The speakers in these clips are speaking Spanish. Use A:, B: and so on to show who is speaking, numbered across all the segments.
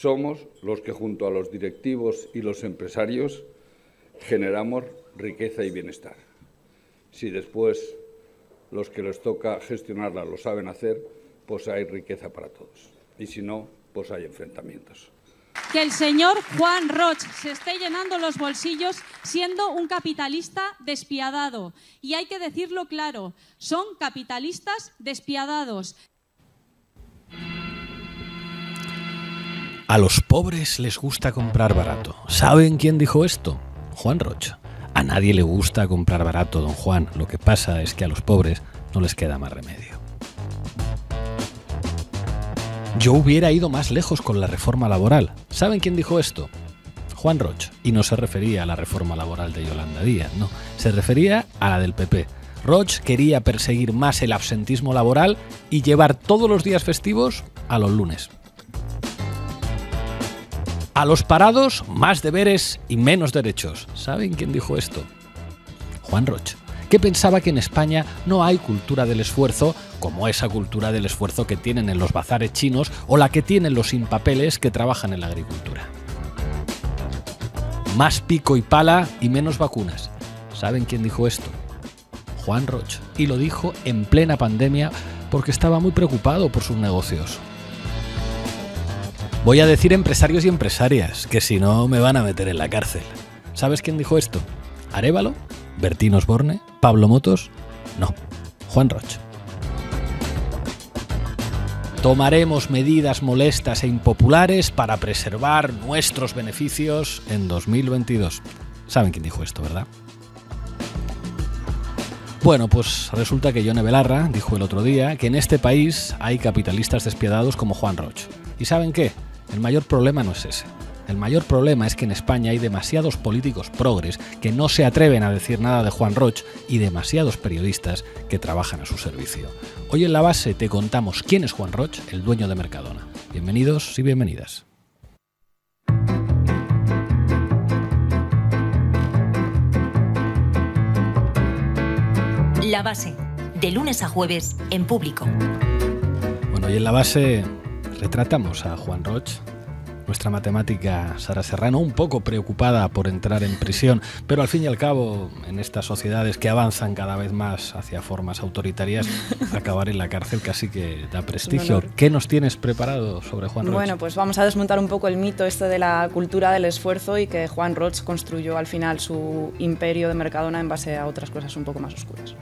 A: Somos los que junto a los directivos y los empresarios
B: generamos riqueza y bienestar. Si después los que les toca gestionarla lo saben hacer, pues hay riqueza para todos. Y si no, pues hay enfrentamientos.
C: Que el señor Juan Roch se esté llenando los bolsillos siendo un capitalista despiadado. Y hay que decirlo claro, son capitalistas despiadados.
B: A los pobres les gusta comprar barato. ¿Saben quién dijo esto? Juan Rocha. A nadie le gusta comprar barato, don Juan. Lo que pasa es que a los pobres no les queda más remedio. Yo hubiera ido más lejos con la reforma laboral. ¿Saben quién dijo esto? Juan Roche. Y no se refería a la reforma laboral de Yolanda Díaz, no. Se refería a la del PP. Roche quería perseguir más el absentismo laboral y llevar todos los días festivos a los lunes. A los parados, más deberes y menos derechos. ¿Saben quién dijo esto? Juan Roche. que pensaba que en España no hay cultura del esfuerzo como esa cultura del esfuerzo que tienen en los bazares chinos o la que tienen los sin papeles que trabajan en la agricultura. Más pico y pala y menos vacunas. ¿Saben quién dijo esto? Juan Roche. Y lo dijo en plena pandemia porque estaba muy preocupado por sus negocios. Voy a decir empresarios y empresarias, que si no me van a meter en la cárcel. ¿Sabes quién dijo esto? ¿Arevalo? ¿Bertín Osborne? ¿Pablo Motos? No, Juan Roch. Tomaremos medidas molestas e impopulares para preservar nuestros beneficios en 2022. Saben quién dijo esto, ¿verdad? Bueno, pues resulta que Yone Belarra dijo el otro día que en este país hay capitalistas despiadados como Juan Roch. ¿Y saben qué? El mayor problema no es ese. El mayor problema es que en España hay demasiados políticos progres que no se atreven a decir nada de Juan Roch y demasiados periodistas que trabajan a su servicio. Hoy en la base te contamos quién es Juan Roch, el dueño de Mercadona. Bienvenidos y bienvenidas.
C: La base,
A: de lunes a jueves, en público.
B: Bueno, y en la base retratamos a Juan Roig, nuestra matemática Sara Serrano, un poco preocupada por entrar en prisión, pero al fin y al cabo, en estas sociedades que avanzan cada vez más hacia formas autoritarias, acabar en la cárcel casi que da prestigio. ¿Qué nos tienes preparado sobre Juan Roche? Bueno,
A: pues vamos a desmontar un poco el mito este de la cultura del esfuerzo y que Juan Roig construyó al final su imperio de Mercadona en base a otras cosas un poco más oscuras.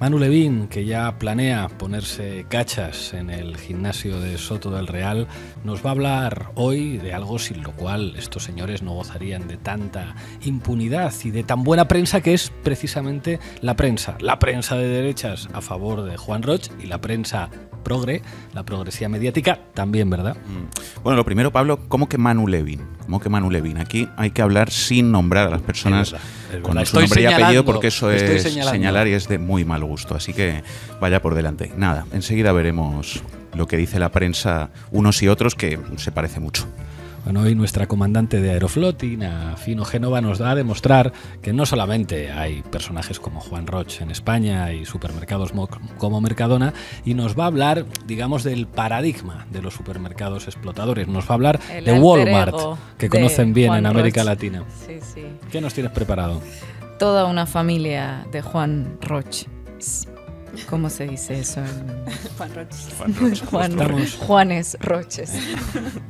B: Manu Levín, que ya planea ponerse cachas en el gimnasio de Soto del Real, nos va a hablar hoy de algo sin lo cual estos señores no gozarían de tanta impunidad y de tan buena prensa que es precisamente la prensa. La prensa de derechas a favor de Juan Roch y la prensa progre, la progresía mediática también, ¿verdad? Mm.
D: Bueno, lo primero, Pablo, ¿cómo que Manu Levin? ¿Cómo que Manu Levin? Aquí hay que hablar sin nombrar a las personas con su nombre y apellido porque eso es señalar y es de muy mal gusto. Así que vaya por delante. Nada, enseguida veremos lo que dice la prensa unos y otros que se parece mucho.
B: Bueno, hoy nuestra comandante de Aeroflotina Fino Génova, nos da a demostrar que no solamente hay personajes como Juan Roche en España y supermercados como Mercadona, y nos va a hablar, digamos, del paradigma de los supermercados explotadores. Nos va a hablar de Walmart, que conocen bien en América Latina. Sí, ¿Qué nos tienes preparado?
E: Toda una familia de Juan Roche. ¿Cómo se dice eso? Juan Juan Roches. Juanes Roches.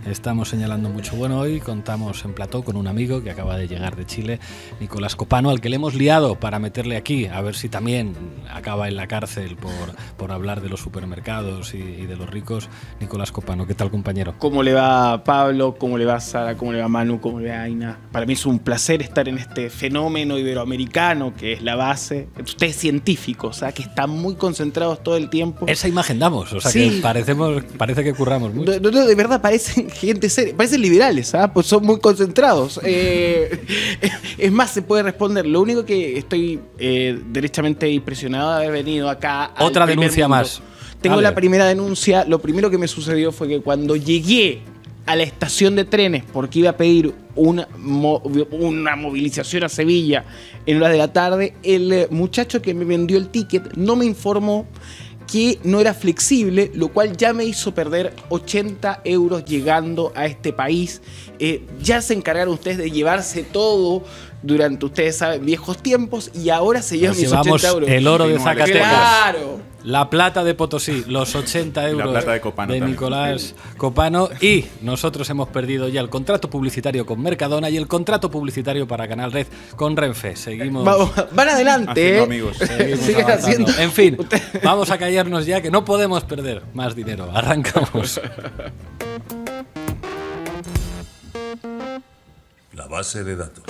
B: Estamos señalando mucho. Bueno, hoy contamos en plató con un amigo que acaba de llegar de Chile, Nicolás Copano, al que le hemos liado para meterle aquí, a ver si también acaba en la cárcel por, por hablar de los supermercados y, de los ricos. Nicolás Copano, ¿qué tal compañero?
F: ¿Cómo le va Pablo? ¿Cómo le va Sara? ¿Cómo le va Manu? ¿Cómo le va Aina? Para mí es un placer estar en este fenómeno iberoamericano que es la base. Usted científico, o sea, que está muy
B: concentrados todo el tiempo. Esa imagen damos, o sea que parecemos, parece que curramos mucho. de verdad
F: parecen gente seria, parecen liberales, ¿ah? pues son muy concentrados. Eh, es más, se puede responder. Lo único que estoy eh, derechamente impresionado de haber venido acá. Otra denuncia más. Tengo la primera denuncia. Lo primero que me sucedió fue que cuando llegué a la estación de trenes porque iba a pedir una, una movilización a Sevilla en horas de la tarde, el eh, muchacho que me vendió el ticket no me informó que no era flexible, lo cual ya me hizo perder 80 euros llegando a este país. Eh, ya se encargaron ustedes de llevarse todo durante, ustedes saben, viejos tiempos y ahora se llevan 80 euros. El oro de
B: Zacatecas. La Plata de Potosí, los 80 euros de, Nicolás Copano. Y nosotros hemos perdido ya el contrato publicitario con Mercadona y el contrato publicitario para Canal Red con Renfe. Seguimos. van adelante. ¿eh? amigos. En fin, vamos a callarnos ya que no podemos perder más dinero. Arrancamos. La base de datos.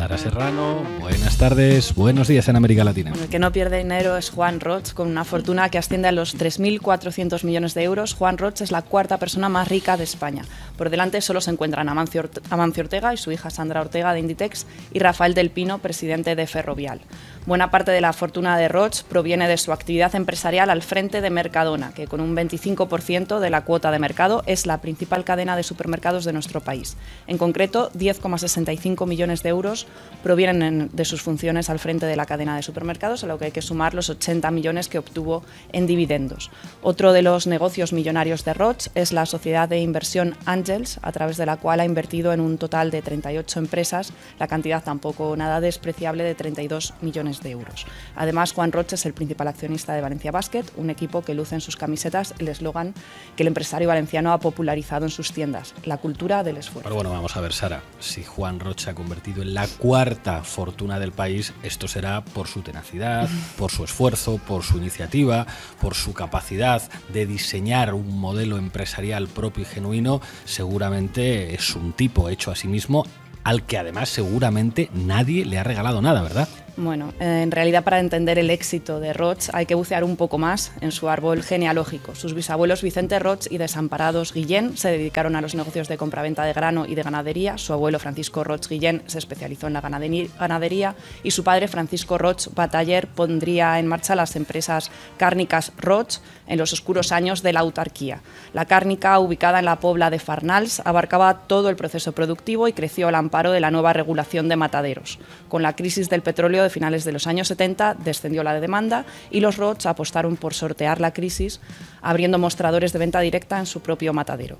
B: Sara Serrano, buenas tardes, buenos días en América Latina.
A: El que no pierde dinero es Juan Roch, con una fortuna que asciende a los 3.400 millones de euros. Juan Roch es la cuarta persona más rica de España. Por delante solo se encuentran Amancio, Ortega y su hija Sandra Ortega de Inditex y Rafael del Pino, presidente de Ferrovial. Buena parte de la fortuna de Roche proviene de su actividad empresarial al frente de Mercadona, que con un 25% de la cuota de mercado es la principal cadena de supermercados de nuestro país. En concreto, 10,65 millones de euros provienen de sus funciones al frente de la cadena de supermercados, a lo que hay que sumar los 80 millones que obtuvo en dividendos. Otro de los negocios millonarios de Roche es la sociedad de inversión Angels, a través de la cual ha invertido en un total de 38 empresas, la cantidad tampoco nada despreciable de 32 millones de euros. Además, Juan Roche es el principal accionista de Valencia Basket, un equipo que luce en sus camisetas el eslogan que el empresario valenciano ha popularizado en sus tiendas, la cultura del esfuerzo. Pero
B: bueno, vamos a ver, Sara, si Juan Rocha ha convertido en la cuarta fortuna del país, esto será por su tenacidad, por su esfuerzo, por su iniciativa, por su capacidad de diseñar un modelo empresarial propio y genuino, seguramente es un tipo hecho a sí mismo al que además seguramente nadie le ha regalado nada, ¿verdad?
A: Bueno, eh, en realidad para entender el éxito de Roch hay que bucear un poco más en su árbol genealógico. Sus bisabuelos Vicente Roch y Desamparados Guillén se dedicaron a los negocios de compraventa de grano y de ganadería. Su abuelo Francisco Roch Guillén se especializó en la ganadería y su padre Francisco Roch Bataller pondría en marcha las empresas cárnicas Roch en los oscuros años de la autarquía. La cárnica, ubicada en la Pobla de Farnals, abarcaba todo el proceso productivo y creció al amparo de la nueva regulación de mataderos. Con la crisis del petróleo a finales de los años 70 descendió la demanda y los Roths apostaron por sortear la crisis abriendo mostradores de venta directa en su propio matadero.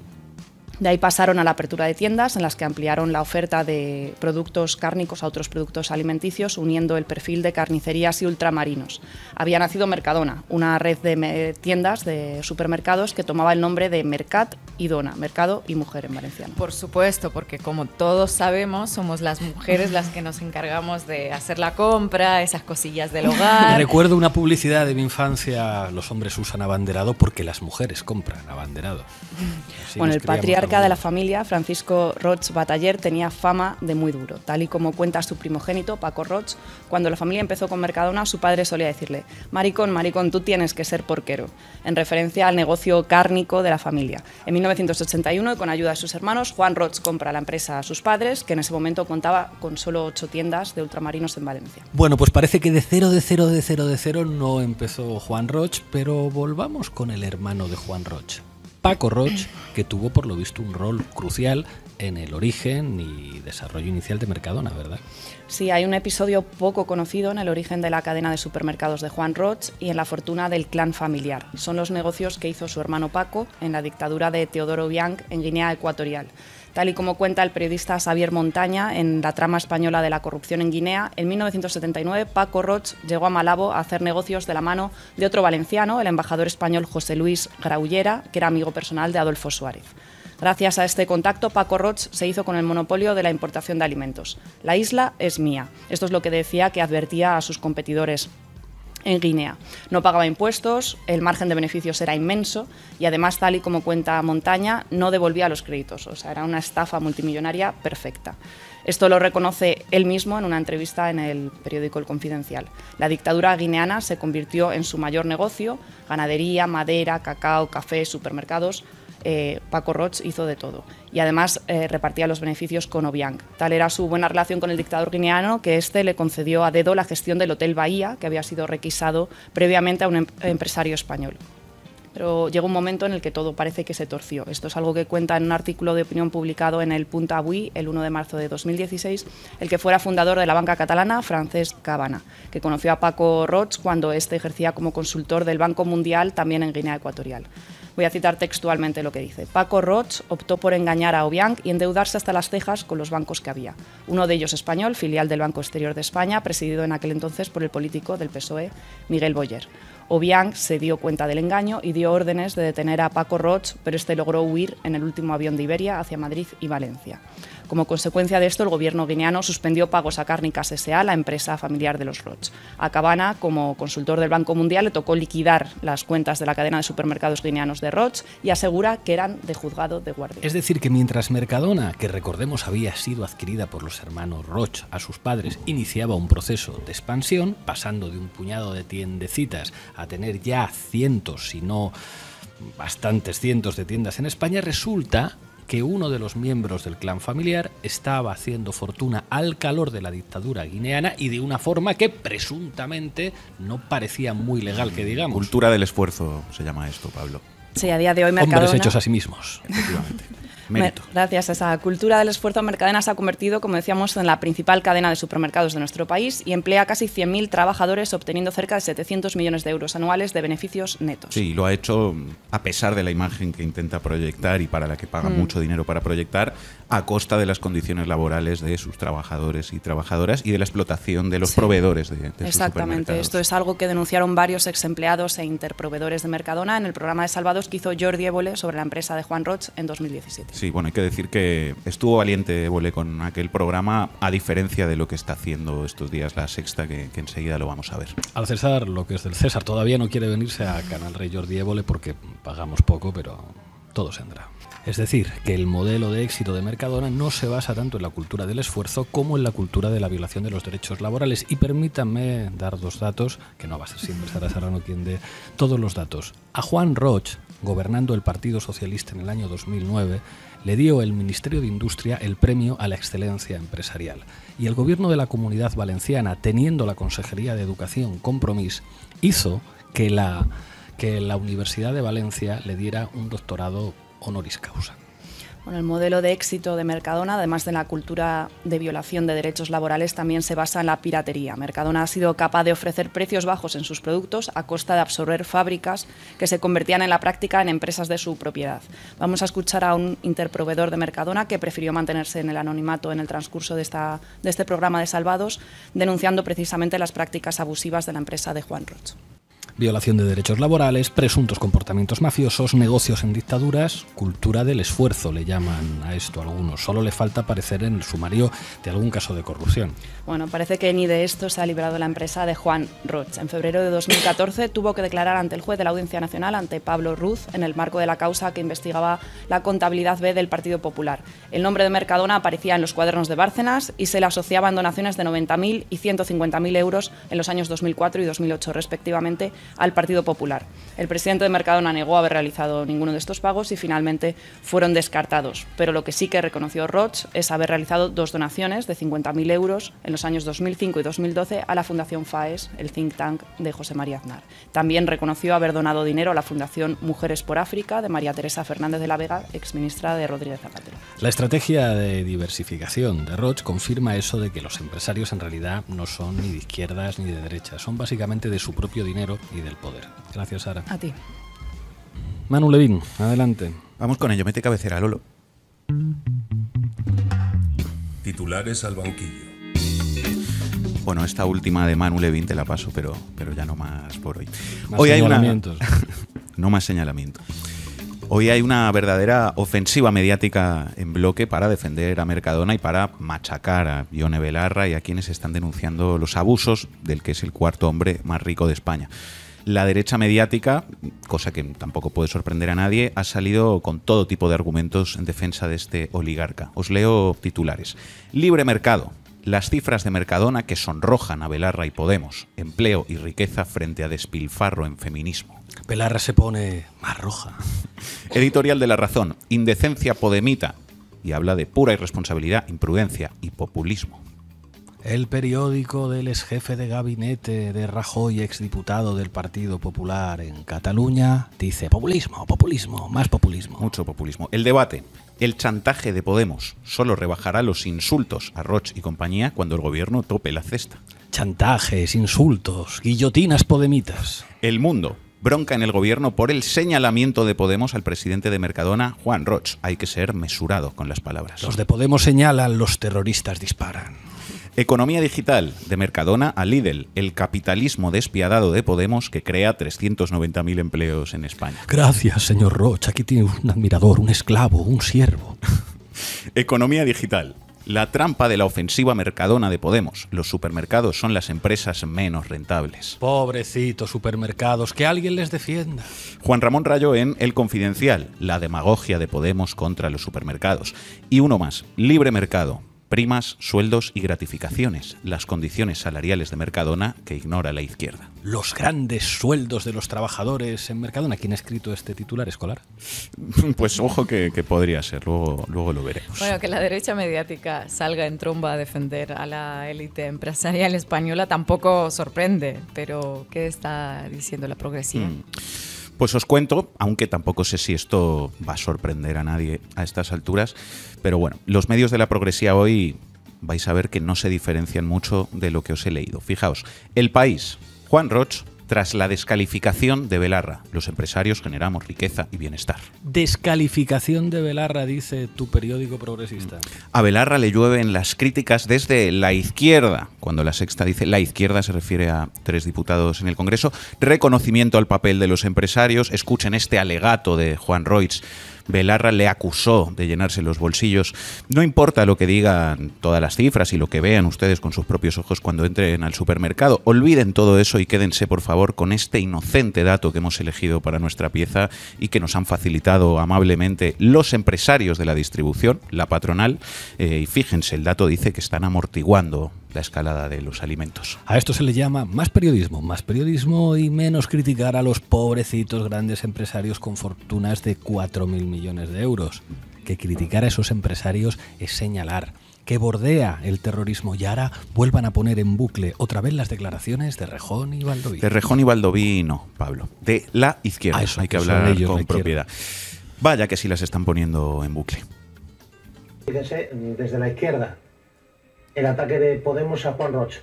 A: De ahí pasaron a la apertura de tiendas en las que ampliaron la oferta de productos cárnicos a otros productos alimenticios, uniendo el perfil de carnicerías y ultramarinos. Había nacido Mercadona, una red de tiendas de supermercados que tomaba el nombre de Mercat y Dona, Mercado y Mujer en valenciano.
E: Por supuesto, porque como todos sabemos, somos las mujeres las que nos encargamos de hacer la compra, esas cosillas del hogar.
B: Recuerdo una publicidad de mi infancia, los hombres usan abanderado porque las mujeres compran abanderado. con el patriarcado
A: de la familia, Francisco Roch Bataller, tenía fama de muy duro, tal y como cuenta su primogénito, Paco Roch. Cuando la familia empezó con Mercadona, su padre solía decirle, maricón, maricón, tú tienes que ser porquero, en referencia al negocio cárnico de la familia. En 1981, con ayuda de sus hermanos, Juan Roch compra la empresa a sus padres, que en ese momento contaba con solo ocho tiendas de ultramarinos en Valencia.
B: Bueno, pues parece que de cero, de cero, de cero, de cero no empezó Juan Roch, pero volvamos con el hermano de Juan Roch. Paco Roch, que tuvo por lo visto un rol crucial en el origen y desarrollo inicial de Mercadona, ¿verdad?
A: Sí, hay un episodio poco conocido en el origen de la cadena de supermercados de Juan Roch y en la fortuna del clan familiar. Son los negocios que hizo su hermano Paco en la dictadura de Teodoro Bianc en Guinea Ecuatorial. Tal y como cuenta el periodista Xavier Montaña en la trama española de la corrupción en Guinea, en 1979 Paco Roch llegó a Malabo a hacer negocios de la mano de otro valenciano, el embajador español José Luis Graullera, que era amigo personal de Adolfo Suárez. Gracias a este contacto, Paco Roch se hizo con el monopolio de la importación de alimentos. La isla es mía. Esto es lo que decía que advertía a sus competidores en Guinea. No pagaba impuestos, el margen de beneficios era inmenso y además, tal y como cuenta Montaña, no devolvía los créditos, o sea, era una estafa multimillonaria perfecta. Esto lo reconoce él mismo en una entrevista en el periódico El Confidencial. La dictadura guineana se convirtió en su mayor negocio, ganadería, madera, cacao, café, supermercados, eh, Paco Roch hizo de todo y además eh, repartía los beneficios con Obiang. Tal era su buena relación con el dictador guineano que éste le concedió a dedo la gestión del Hotel Bahía, que había sido requisado previamente a un em-, empresario español. Pero llegó un momento en el que todo parece que se torció. Esto es algo que cuenta en un artículo de opinión publicado en el Punta Bui, el 1 de marzo de 2016, el que fuera fundador de la banca catalana, Francesc Cabana, que conoció a Paco Roch cuando éste ejercía como consultor del Banco Mundial también en Guinea Ecuatorial. Voy a citar textualmente lo que dice. Paco Roch optó por engañar a Obiang y endeudarse hasta las cejas con los bancos que había. Uno de ellos español, filial del Banco Exterior de España, presidido en aquel entonces por el político del PSOE, Miguel Boyer. Obiang se dio cuenta del engaño y dio órdenes de detener a Paco Roch, pero este logró huir en el último avión de Iberia hacia Madrid y Valencia. Como consecuencia de esto, el gobierno guineano suspendió pagos a Cárnicas S.A., la empresa familiar de los Roch. A Cabana, como consultor del Banco Mundial, le tocó liquidar las cuentas de la cadena de supermercados guineanos de Roch y asegura que eran de juzgado de guardia. Es
B: decir, que mientras Mercadona, que recordemos había sido adquirida por los hermanos Roch a sus padres, iniciaba un proceso de expansión, pasando de un puñado de tiendecitas a tener ya cientos, si no bastantes cientos de tiendas en España, resulta que uno de los miembros del clan familiar estaba haciendo fortuna al calor de la dictadura guineana y de una forma que presuntamente no parecía muy legal, que digamos.
D: Cultura del esfuerzo se llama esto, Pablo. Sí, a día de hoy Mercadona... hechos a sí mismos, efectivamente.
A: Gracias a esa cultura del esfuerzo, Mercadena se ha convertido, como decíamos, en la principal cadena de supermercados de nuestro país y emplea casi 100.000 trabajadores, obteniendo cerca de 700 millones de euros anuales de beneficios netos.
D: Sí, lo ha hecho a pesar de la imagen que intenta proyectar y para la que paga mm. mucho dinero para proyectar, a costa de las condiciones laborales de sus trabajadores y trabajadoras y de la explotación de los proveedores de, Exactamente, esto
A: es algo que denunciaron varios ex empleados e interproveedores de Mercadona en el programa de Salvador que hizo Jordi Évole sobre la empresa de Juan Roch en 2017.
D: Sí, bueno, hay que decir que estuvo valiente Évole con aquel programa, a diferencia de lo que está haciendo estos días la sexta, que, enseguida lo vamos a ver.
B: Al César, lo que es del César, todavía no quiere venirse a Canal Rey Jordi Évole porque pagamos poco, pero todo se andará. Es decir, que el modelo de éxito de Mercadona no se basa tanto en la cultura del esfuerzo como en la cultura de la violación de los derechos laborales. Y permítanme dar dos datos, que no va a ser siempre Sara Serrano quien dé todos los datos. A Juan Roch, gobernando el Partido Socialista en el año 2009, le dio el Ministerio de Industria el premio a la excelencia empresarial. Y el gobierno de la Comunidad Valenciana, teniendo la Consejería de Educación compromis, hizo que la, que la Universidad de Valencia le diera un doctorado honoris causa
A: el modelo de éxito de Mercadona, además de la cultura de violación de derechos laborales, también se basa en la piratería. Mercadona ha sido capaz de ofrecer precios bajos en sus productos a costa de absorber fábricas que se convertían en la práctica en empresas de su propiedad. Vamos a escuchar a un interproveedor de Mercadona que prefirió mantenerse en el anonimato en el transcurso de, de este programa de Salvados, denunciando precisamente las prácticas abusivas de la empresa de Juan Roche
B: violación de derechos laborales, presuntos comportamientos mafiosos, negocios en dictaduras, cultura del esfuerzo le llaman a esto algunos. Solo le falta aparecer en el sumario de algún caso de corrupción.
A: Bueno, parece que ni de esto se ha librado la empresa de Juan Roche. En febrero de 2014 tuvo que declarar ante el juez de la Audiencia Nacional, ante Pablo Ruz, en el marco de la causa que investigaba la contabilidad B del Partido Popular. El nombre de Mercadona aparecía en los cuadernos de Bárcenas y se le asociaban donaciones de 90.000 y 150.000 euros en los años 2004 y 2008, respectivamente al Partido Popular. El presidente de Mercadona negó haber realizado ninguno de estos pagos y finalmente fueron descartados. Pero lo que sí que reconoció Roch es haber realizado dos donaciones de 50.000 euros en los años 2005 y 2012 a la Fundación FAES, el think tank de José María Aznar. También reconoció haber donado dinero a la Fundación Mujeres por África de María Teresa Fernández de la Vega, exministra de Rodríguez Zapatero.
B: La estrategia de diversificación de Roch confirma eso de que los empresarios en realidad no son ni de izquierdas ni de derechas, son básicamente de su propio dinero del poder. Gracias, Sara. A ti.
D: Manu Levin, adelante. Vamos con ello, mete cabecera, Lolo.
B: Titulares al banquillo.
D: Bueno, esta última de Manu Levin te la paso, pero, pero ya no más por hoy. hoy hay una. no más señalamiento. Hoy hay una verdadera ofensiva mediática en bloque para defender a Mercadona y para machacar a Ione Belarra y a quienes están denunciando los abusos del que es el cuarto hombre más rico de España la derecha mediática, cosa que tampoco puede sorprender a nadie, ha salido con todo tipo de argumentos en defensa de este oligarca. Os leo titulares. Libre mercado. Las cifras de Mercadona que sonrojan a Belarra y Podemos. Empleo y riqueza frente a despilfarro en feminismo.
B: Belarra se pone más roja.
D: Editorial de La Razón. Indecencia podemita. Y habla de pura irresponsabilidad, imprudencia y populismo.
B: El periódico del ex jefe de gabinete de Rajoy, exdiputado del Partido Popular en Cataluña, dice populismo, populismo, más populismo.
D: Mucho populismo. El debate. El chantaje de Podemos solo rebajará los insultos a Roch y compañía cuando el gobierno tope la
B: cesta. Chantajes, insultos, guillotinas podemitas.
D: El mundo bronca en el gobierno por el señalamiento de Podemos al presidente de Mercadona, Juan Roch. Hay que ser mesurado con las palabras. Los
B: de Podemos señalan, los terroristas disparan.
D: Economía digital, de Mercadona a Lidl, el capitalismo despiadado de Podemos que crea 390.000 empleos en España.
B: Gracias, señor Roche. Aquí tiene un admirador, un esclavo, un siervo.
D: Economía digital, la trampa de la ofensiva Mercadona de Podemos. Los supermercados son las empresas menos rentables.
B: Pobrecitos supermercados, que alguien les
D: defienda. Juan Ramón Rayo en El Confidencial, la demagogia de Podemos contra los supermercados. Y uno más, Libre Mercado, primas, sueldos y gratificaciones, las condiciones salariales de Mercadona que ignora la izquierda.
B: Los grandes sueldos de los trabajadores en Mercadona. ¿Quién ha escrito este titular escolar? Pues ojo
D: que, podría ser, luego, luego lo veremos. Bueno,
E: que la derecha mediática salga en tromba a defender a la élite empresarial española tampoco sorprende, pero ¿qué está diciendo la progresiva? Mm.
D: Pues os cuento, aunque tampoco sé si esto va a sorprender a nadie a estas alturas, pero bueno, los medios de la progresía hoy vais a ver que no se diferencian mucho de lo que os he leído. Fijaos, El País, Juan Roch, tras la descalificación de Belarra, los empresarios generamos riqueza y bienestar.
B: Descalificación de Belarra, dice tu periódico progresista. Mm.
D: A Belarra le llueven las críticas desde la izquierda. Cuando la sexta dice la izquierda se refiere a tres diputados en el Congreso. Reconocimiento al papel de los empresarios. Escuchen este alegato de Juan Roitz Belarra le acusó de llenarse los bolsillos. No importa lo que digan todas las cifras y lo que vean ustedes con sus propios ojos cuando entren al supermercado, olviden todo eso y quédense por favor con este inocente dato que hemos elegido para nuestra pieza y que nos han facilitado amablemente los empresarios de la distribución, la patronal. Eh, y fíjense, el dato dice que están amortiguando la escalada
B: de los alimentos. A esto se le llama más periodismo, más periodismo y menos criticar a los pobrecitos grandes empresarios con fortunas de 4.000 millones de euros. Que criticar a esos empresarios es señalar que bordea el terrorismo y ahora vuelvan a poner en bucle otra vez las declaraciones de Rejón y Valdovino. De
D: Rejón y no, Pablo. De la izquierda. Eso, hay que hablar ellos, con propiedad. Vaya que sí las están poniendo en bucle.
G: Fíjense, desde la izquierda, el ataque de Podemos a Juan Roche.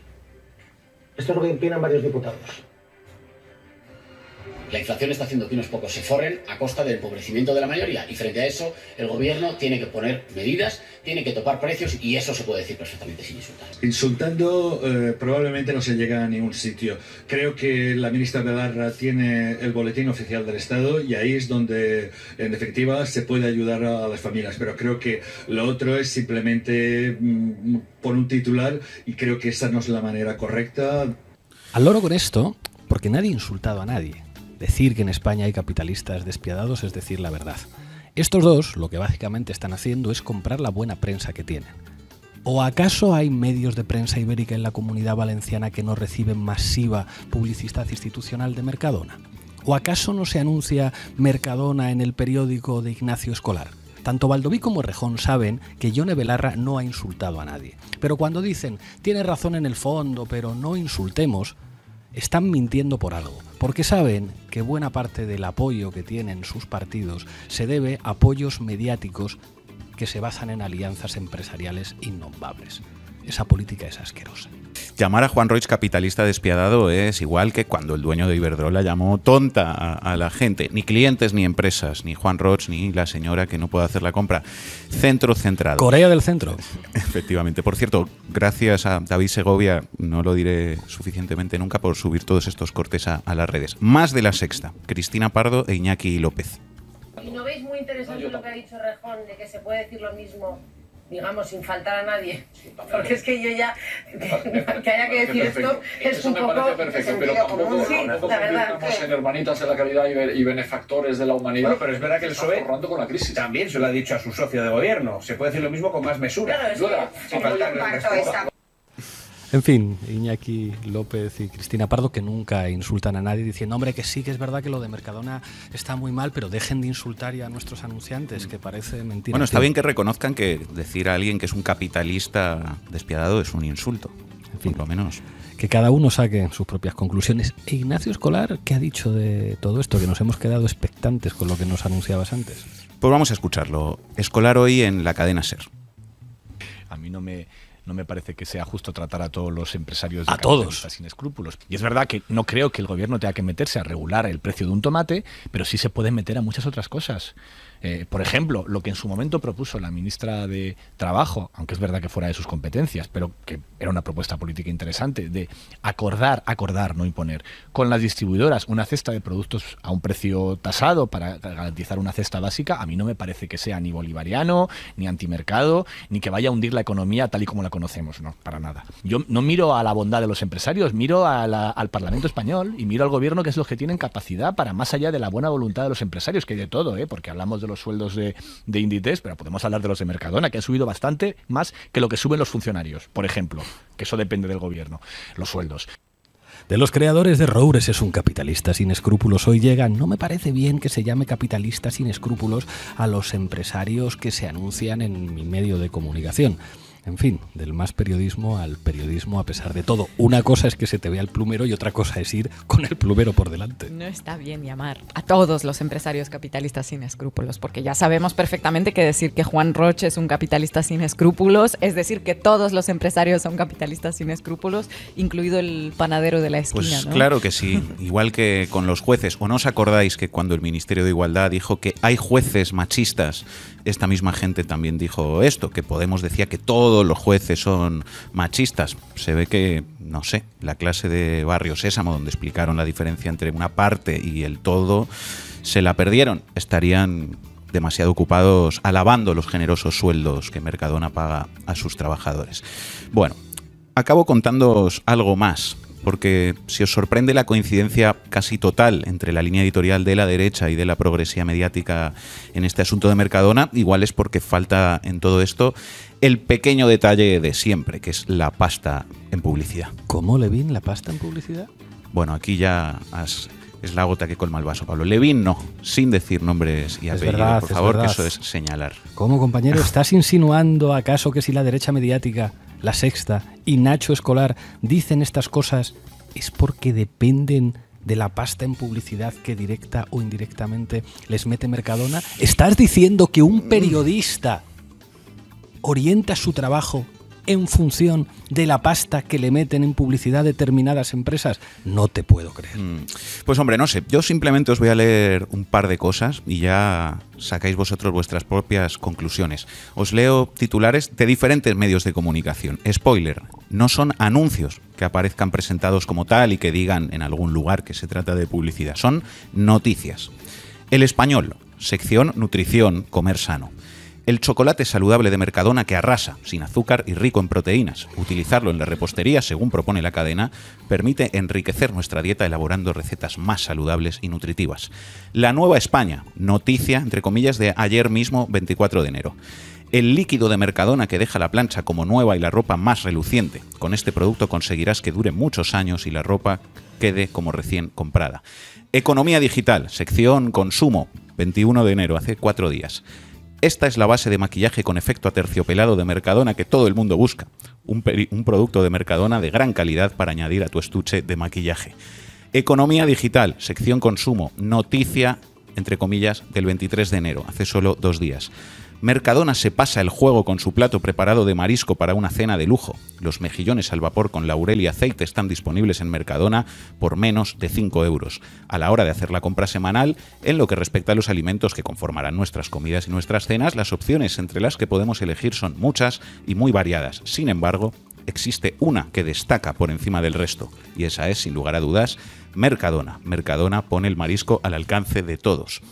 G: Esto es lo que impiden varios diputados
B: la inflación está haciendo que unos pocos se forren a costa del empobrecimiento de la mayoría y frente a eso el gobierno tiene que poner medidas, tiene que topar precios y eso se puede decir perfectamente sin insultar. Insultando
D: eh, probablemente no se llega a ningún sitio. Creo que la ministra Belarra tiene el boletín oficial del Estado y ahí es donde en efectiva se puede ayudar a las familias, pero creo que lo otro es simplemente mm, por un titular y creo que esa no es la manera correcta.
B: Al loro con esto, porque nadie ha insultado a nadie. Decir que en España hay capitalistas despiadados es decir la verdad. Estos dos lo que básicamente están haciendo es comprar la buena prensa que tienen. ¿O acaso hay medios de prensa ibérica en la comunidad valenciana que no reciben masiva publicidad institucional de Mercadona? ¿O acaso no se anuncia Mercadona en el periódico de Ignacio Escolar? Tanto Valdoví como Rejón saben que Yone Belarra no ha insultado a nadie. Pero cuando dicen, tiene razón en el fondo, pero no insultemos, están mintiendo por algo, porque saben que buena parte del apoyo que tienen sus partidos se debe a apoyos mediáticos que se basan en alianzas empresariales innombrables esa política es asquerosa.
D: Llamar a Juan Roig capitalista despiadado es igual que cuando el dueño de Iberdrola llamó tonta a, la gente. Ni clientes, ni empresas, ni Juan Roig, ni la señora que no puede hacer la compra. Centro centrado. Corea del Centro. Efectivamente. Por cierto, gracias a David Segovia, no lo diré suficientemente nunca, por subir todos estos cortes a, las redes. Más de la sexta. Cristina Pardo e Iñaki López.
B: ¿Y no veis muy interesante lo que ha dicho Rejón, de que se puede
A: decir lo mismo digamos, sin faltar a nadie. Porque es que yo ya, que haya
E: que decir esto, es un me poco... perfecto, pero tampoco, sí, la verdad, que...
B: en hermanitas de la
G: caridad y, benefactores de la humanidad. Bueno, pero es verdad que el PSOE con la crisis. también se lo ha dicho a su socio de gobierno. Se puede decir lo mismo con más mesura. Claro, es que, sin faltar
B: en fin, Iñaki López y Cristina Pardo, que nunca insultan a nadie diciendo, hombre, que sí, que es verdad que lo de Mercadona está muy mal, pero dejen de insultar ya a nuestros anunciantes, que parece mentira. Bueno, está bien que
D: reconozcan que decir a alguien que es un capitalista despiadado es un insulto, por lo menos.
B: Que cada uno saque sus propias conclusiones. E Ignacio Escolar, ¿qué ha dicho de todo esto? Que nos hemos quedado expectantes con lo que nos anunciabas antes.
D: Pues vamos a escucharlo. Escolar hoy en la cadena Ser.
B: A mí no me no me parece que sea justo tratar a todos los empresarios de a todos. sin escrúpulos. Y es verdad que no creo que el gobierno tenga que meterse a regular el precio de un tomate, pero sí se puede meter a muchas otras cosas. Eh, por ejemplo, lo que en su momento propuso la ministra de Trabajo, aunque es verdad que fuera de sus competencias, pero que era una propuesta política interesante, de acordar, acordar, no imponer, con las distribuidoras una cesta de productos a un precio tasado para garantizar una cesta básica, a mí no me parece que sea ni bolivariano, ni antimercado, ni que vaya a hundir la economía tal y como la conocemos, no, para nada. Yo no miro a la bondad de los empresarios, miro al Parlamento español y miro al gobierno que es los que tienen capacidad para, más allá de la buena voluntad de los empresarios, que hay de todo, ¿eh? porque hablamos de los sueldos de, de Inditex, pero podemos hablar de los de Mercadona, que han subido bastante más que lo que suben los funcionarios, por ejemplo, que eso depende del gobierno, los sueldos. De los creadores de Roures es un capitalista sin escrúpulos. Hoy llegan, no me parece bien que se llame capitalista sin escrúpulos a los empresarios que se anuncian en mi medio de comunicación. En fin, del más periodismo al periodismo a pesar de todo. Una cosa es que se te vea el plumero y otra cosa es ir con el plumero por delante.
E: No está bien llamar a todos los empresarios capitalistas sin escrúpulos, porque ya sabemos perfectamente que decir que Juan Roche es un capitalista sin escrúpulos es decir que todos los empresarios son capitalistas sin escrúpulos, incluido el panadero de la esquina. Pues claro
D: que sí, igual que con los jueces. ¿O no os acordáis que cuando el Ministerio de Igualdad dijo que hay jueces machistas, esta misma gente también dijo esto, que Podemos decía que todos los jueces son machistas. Se ve que, no sé, la clase de Barrio Sésamo, donde explicaron la diferencia entre una parte y el todo, se la perdieron. Estarían demasiado ocupados alabando los generosos sueldos que Mercadona paga a sus trabajadores. Bueno, acabo contándoos algo más porque si os sorprende la coincidencia casi total entre la línea editorial de la derecha y de la progresía mediática en este asunto de Mercadona, igual es porque falta en todo esto el pequeño detalle de siempre, que es la pasta en publicidad.
B: ¿Cómo, Levin, la pasta en publicidad?
D: Bueno, aquí ya es la gota que colma el vaso, Pablo. Levin no, sin decir nombres y apellidos, por favor, que eso es señalar.
B: ¿Cómo, compañero? ¿Estás insinuando acaso que si la derecha mediática la Sexta y Nacho Escolar dicen estas cosas es porque dependen de la pasta en publicidad que directa o indirectamente les mete Mercadona? ¿Estás diciendo que un periodista orienta su trabajo en función de la pasta que le meten en publicidad determinadas empresas? No te puedo creer.
D: Mm. Pues hombre, no sé, yo simplemente os voy a leer un par de cosas y ya sacáis vosotros vuestras propias conclusiones. Os leo titulares de diferentes medios de comunicación. Spoiler, no son anuncios que aparezcan presentados como tal y que digan en algún lugar que se trata de publicidad, son noticias. El español, sección nutrición, comer sano. El chocolate saludable de Mercadona que arrasa, sin azúcar y rico en proteínas. Utilizarlo en la repostería, según propone la cadena, permite enriquecer nuestra dieta elaborando recetas más saludables y nutritivas. La Nueva España, noticia, entre comillas, de ayer mismo, 24 de enero el líquido de Mercadona que deja la plancha como nueva y la ropa más reluciente. Con este producto conseguirás que dure muchos años y la ropa quede como recién comprada. Economía digital, sección consumo, 21 de enero, hace cuatro días. Esta es la base de maquillaje con efecto aterciopelado de Mercadona que todo el mundo busca. Un, producto de Mercadona de gran calidad para añadir a tu estuche de maquillaje. Economía digital, sección consumo, noticia, entre comillas, del 23 de enero, hace solo dos días. Mercadona se pasa el juego con su plato preparado de marisco para una cena de lujo. Los mejillones al vapor con laurel y aceite están disponibles en Mercadona por menos de 5 euros a la hora de hacer la compra semanal. En lo que respecta a los alimentos que conformarán nuestras comidas y nuestras cenas, las opciones entre las que podemos elegir son muchas y muy variadas. Sin embargo, existe una que destaca por encima del resto, y esa es, sin lugar a dudas, Mercadona. Mercadona pone el marisco al alcance de todos.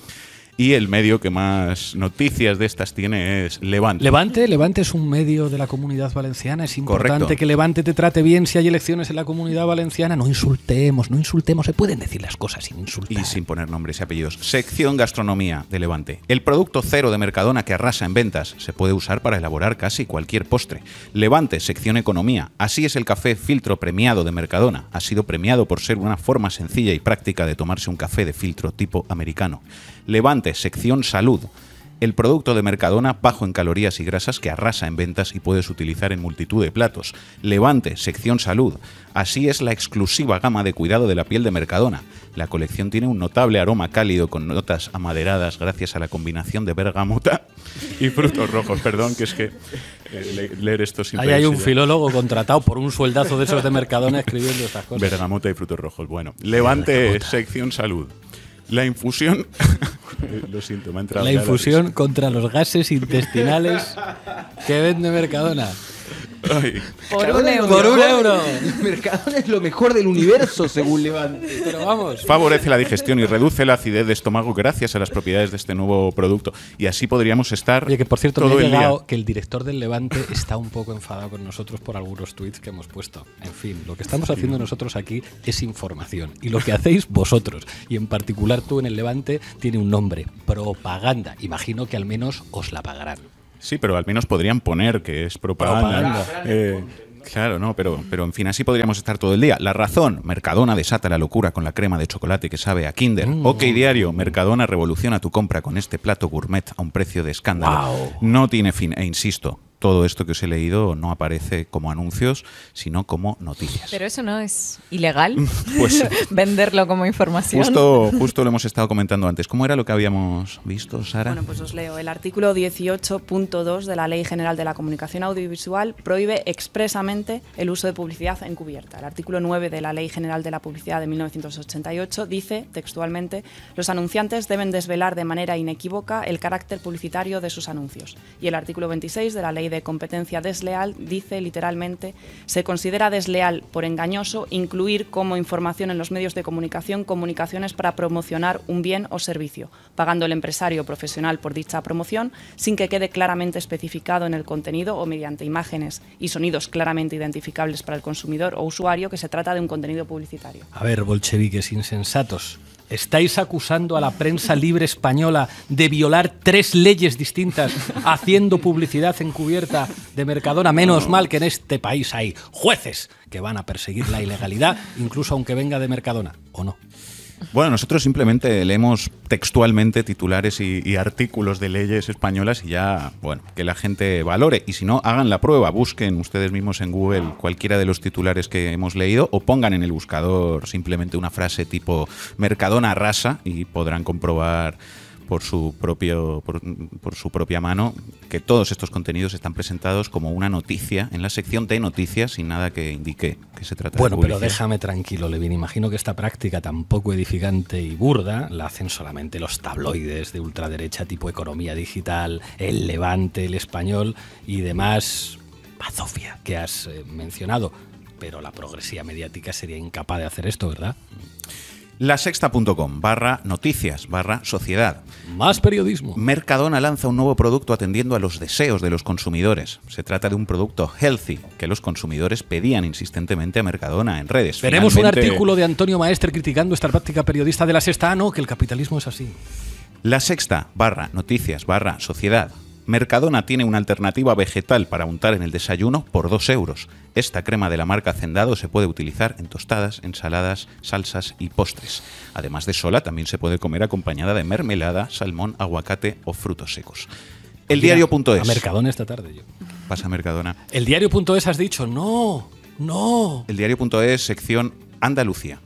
D: Y el medio que más noticias de estas tiene es Levante. Levante,
B: Levante es un medio de la comunidad valenciana. Es importante que Levante te trate bien si hay elecciones en la comunidad valenciana. No insultemos, no insultemos. Se pueden decir las cosas sin
D: insultar. Y sin poner nombres y apellidos. Sección gastronomía de Levante. El producto cero de Mercadona que arrasa en ventas se puede usar para elaborar casi cualquier postre. Levante, sección economía. Así es el café filtro premiado de Mercadona. Ha sido premiado por ser una forma sencilla y práctica de tomarse un café de filtro tipo americano. Levante, sección salud. El producto de Mercadona bajo en calorías y grasas que arrasa en ventas y puedes utilizar en multitud de platos. Levante, sección salud. Así es la exclusiva gama de cuidado de la piel de Mercadona. La colección tiene un notable aroma cálido con notas amaderadas gracias a la combinación de bergamota y frutos rojos. Perdón, que es que eh, leer esto sin Ahí hay un
B: filólogo contratado por un sueldazo de esos de Mercadona escribiendo estas cosas.
D: Bergamota y frutos rojos. Bueno, levante, sección salud. La infusión. La infusión
B: contra los gases intestinales que vende Mercadona. Por un euro. Por un
F: es lo mejor del universo, según Levante. Pero vamos.
D: Favorece la digestión y reduce la acidez de estómago gracias a las propiedades de este nuevo producto. Y así podríamos estar. Oye, que por cierto, me he llegado
B: que el director del Levante está un poco enfadado con nosotros por algunos tweets que hemos puesto. En fin, lo que estamos haciendo nosotros aquí es información. Y lo que hacéis vosotros, y en particular tú en el Levante, tiene un nombre: propaganda. Imagino que al menos os la pagarán. Sí, pero
D: al menos podrían poner que es propaganda. Eh, claro, no, pero, pero en fin, así podríamos estar todo el día. La razón, Mercadona desata la locura con la crema de chocolate que sabe a Kinder. Mm. Ok, diario, Mercadona revoluciona tu compra con este plato gourmet a un precio de escándalo. No tiene fin, e insisto, todo esto que os he leído no aparece como anuncios, sino como noticias.
E: Pero eso no es ilegal, pues, venderlo como información. Justo, justo
D: lo hemos estado comentando antes. ¿Cómo era lo que habíamos visto, Sara? Bueno,
A: pues os leo. El artículo 18.2 de la Ley General de la Comunicación Audiovisual prohíbe expresamente el uso de publicidad encubierta. El artículo 9 de la Ley General de la Publicidad de 1988 dice textualmente, los anunciantes deben desvelar de manera inequívoca el carácter publicitario de sus anuncios. Y el artículo 26 de la Ley de competencia desleal dice literalmente, se considera desleal por engañoso incluir como información en los medios de comunicación comunicaciones para promocionar un bien o servicio, pagando el empresario profesional por dicha promoción sin que quede claramente especificado en el contenido o mediante imágenes y sonidos claramente identificables para el consumidor o usuario que se trata de un contenido publicitario.
B: A ver, bolcheviques insensatos. Estáis acusando a la prensa libre española de violar tres leyes distintas haciendo publicidad encubierta de Mercadona. Menos mal que en este país hay jueces que van a perseguir la ilegalidad, incluso aunque venga de Mercadona, ¿o no?
D: Bueno, nosotros simplemente leemos textualmente titulares y, artículos de leyes españolas y ya, bueno, que la gente valore. Y si no, hagan la prueba, busquen ustedes mismos en Google cualquiera de los titulares que hemos leído o pongan en el buscador simplemente una frase tipo Mercadona rasa y podrán comprobar por su, propio, por, su propia mano que todos estos contenidos están presentados como una noticia en la sección de noticias sin nada que indique que se trata bueno, Bueno, pero déjame
B: tranquilo, Levin. Imagino que esta práctica tan poco edificante y burda la hacen solamente los tabloides de ultraderecha tipo Economía Digital, El Levante, El Español y demás bazofia que has eh, mencionado. Pero la progresía mediática sería incapaz de hacer esto, ¿verdad?
D: la Lasexta.com barra noticias barra sociedad. Más periodismo. Mercadona lanza un nuevo producto atendiendo a los deseos de los consumidores. Se trata de un producto healthy que los consumidores pedían insistentemente a Mercadona en redes. Tenemos un artículo
B: de Antonio Maestre criticando esta práctica periodista de La Sexta. Ah, no, que el capitalismo es así.
D: La Sexta barra noticias barra sociedad Mercadona tiene una alternativa vegetal para untar en el desayuno por 2 euros. Esta crema de la marca Hacendado se puede utilizar en tostadas, ensaladas, salsas y postres. Además de sola, también se puede comer acompañada de mermelada, salmón, aguacate o frutos secos. El diario.es. A Mercadona esta tarde yo. Pasa Mercadona.
B: El diario.es has dicho, no, no.
D: El diario.es, sección Andalucía.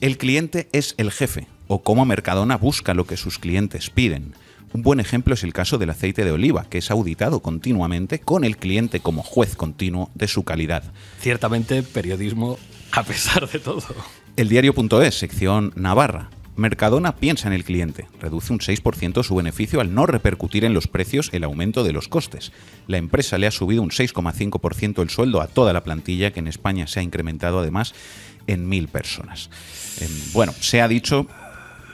D: El cliente es el jefe, o cómo Mercadona busca lo que sus clientes piden. Un buen ejemplo es el caso del aceite de oliva, que es auditado continuamente con el cliente como juez continuo de su calidad.
B: Ciertamente, periodismo a pesar de todo.
D: El diario.es, sección Navarra. Mercadona piensa en el cliente, reduce un 6% su beneficio al no repercutir en los precios el aumento de los costes. La empresa le ha subido un 6,5% el sueldo a toda la plantilla, que en España se ha incrementado además en mil personas. Em, bueno, se ha dicho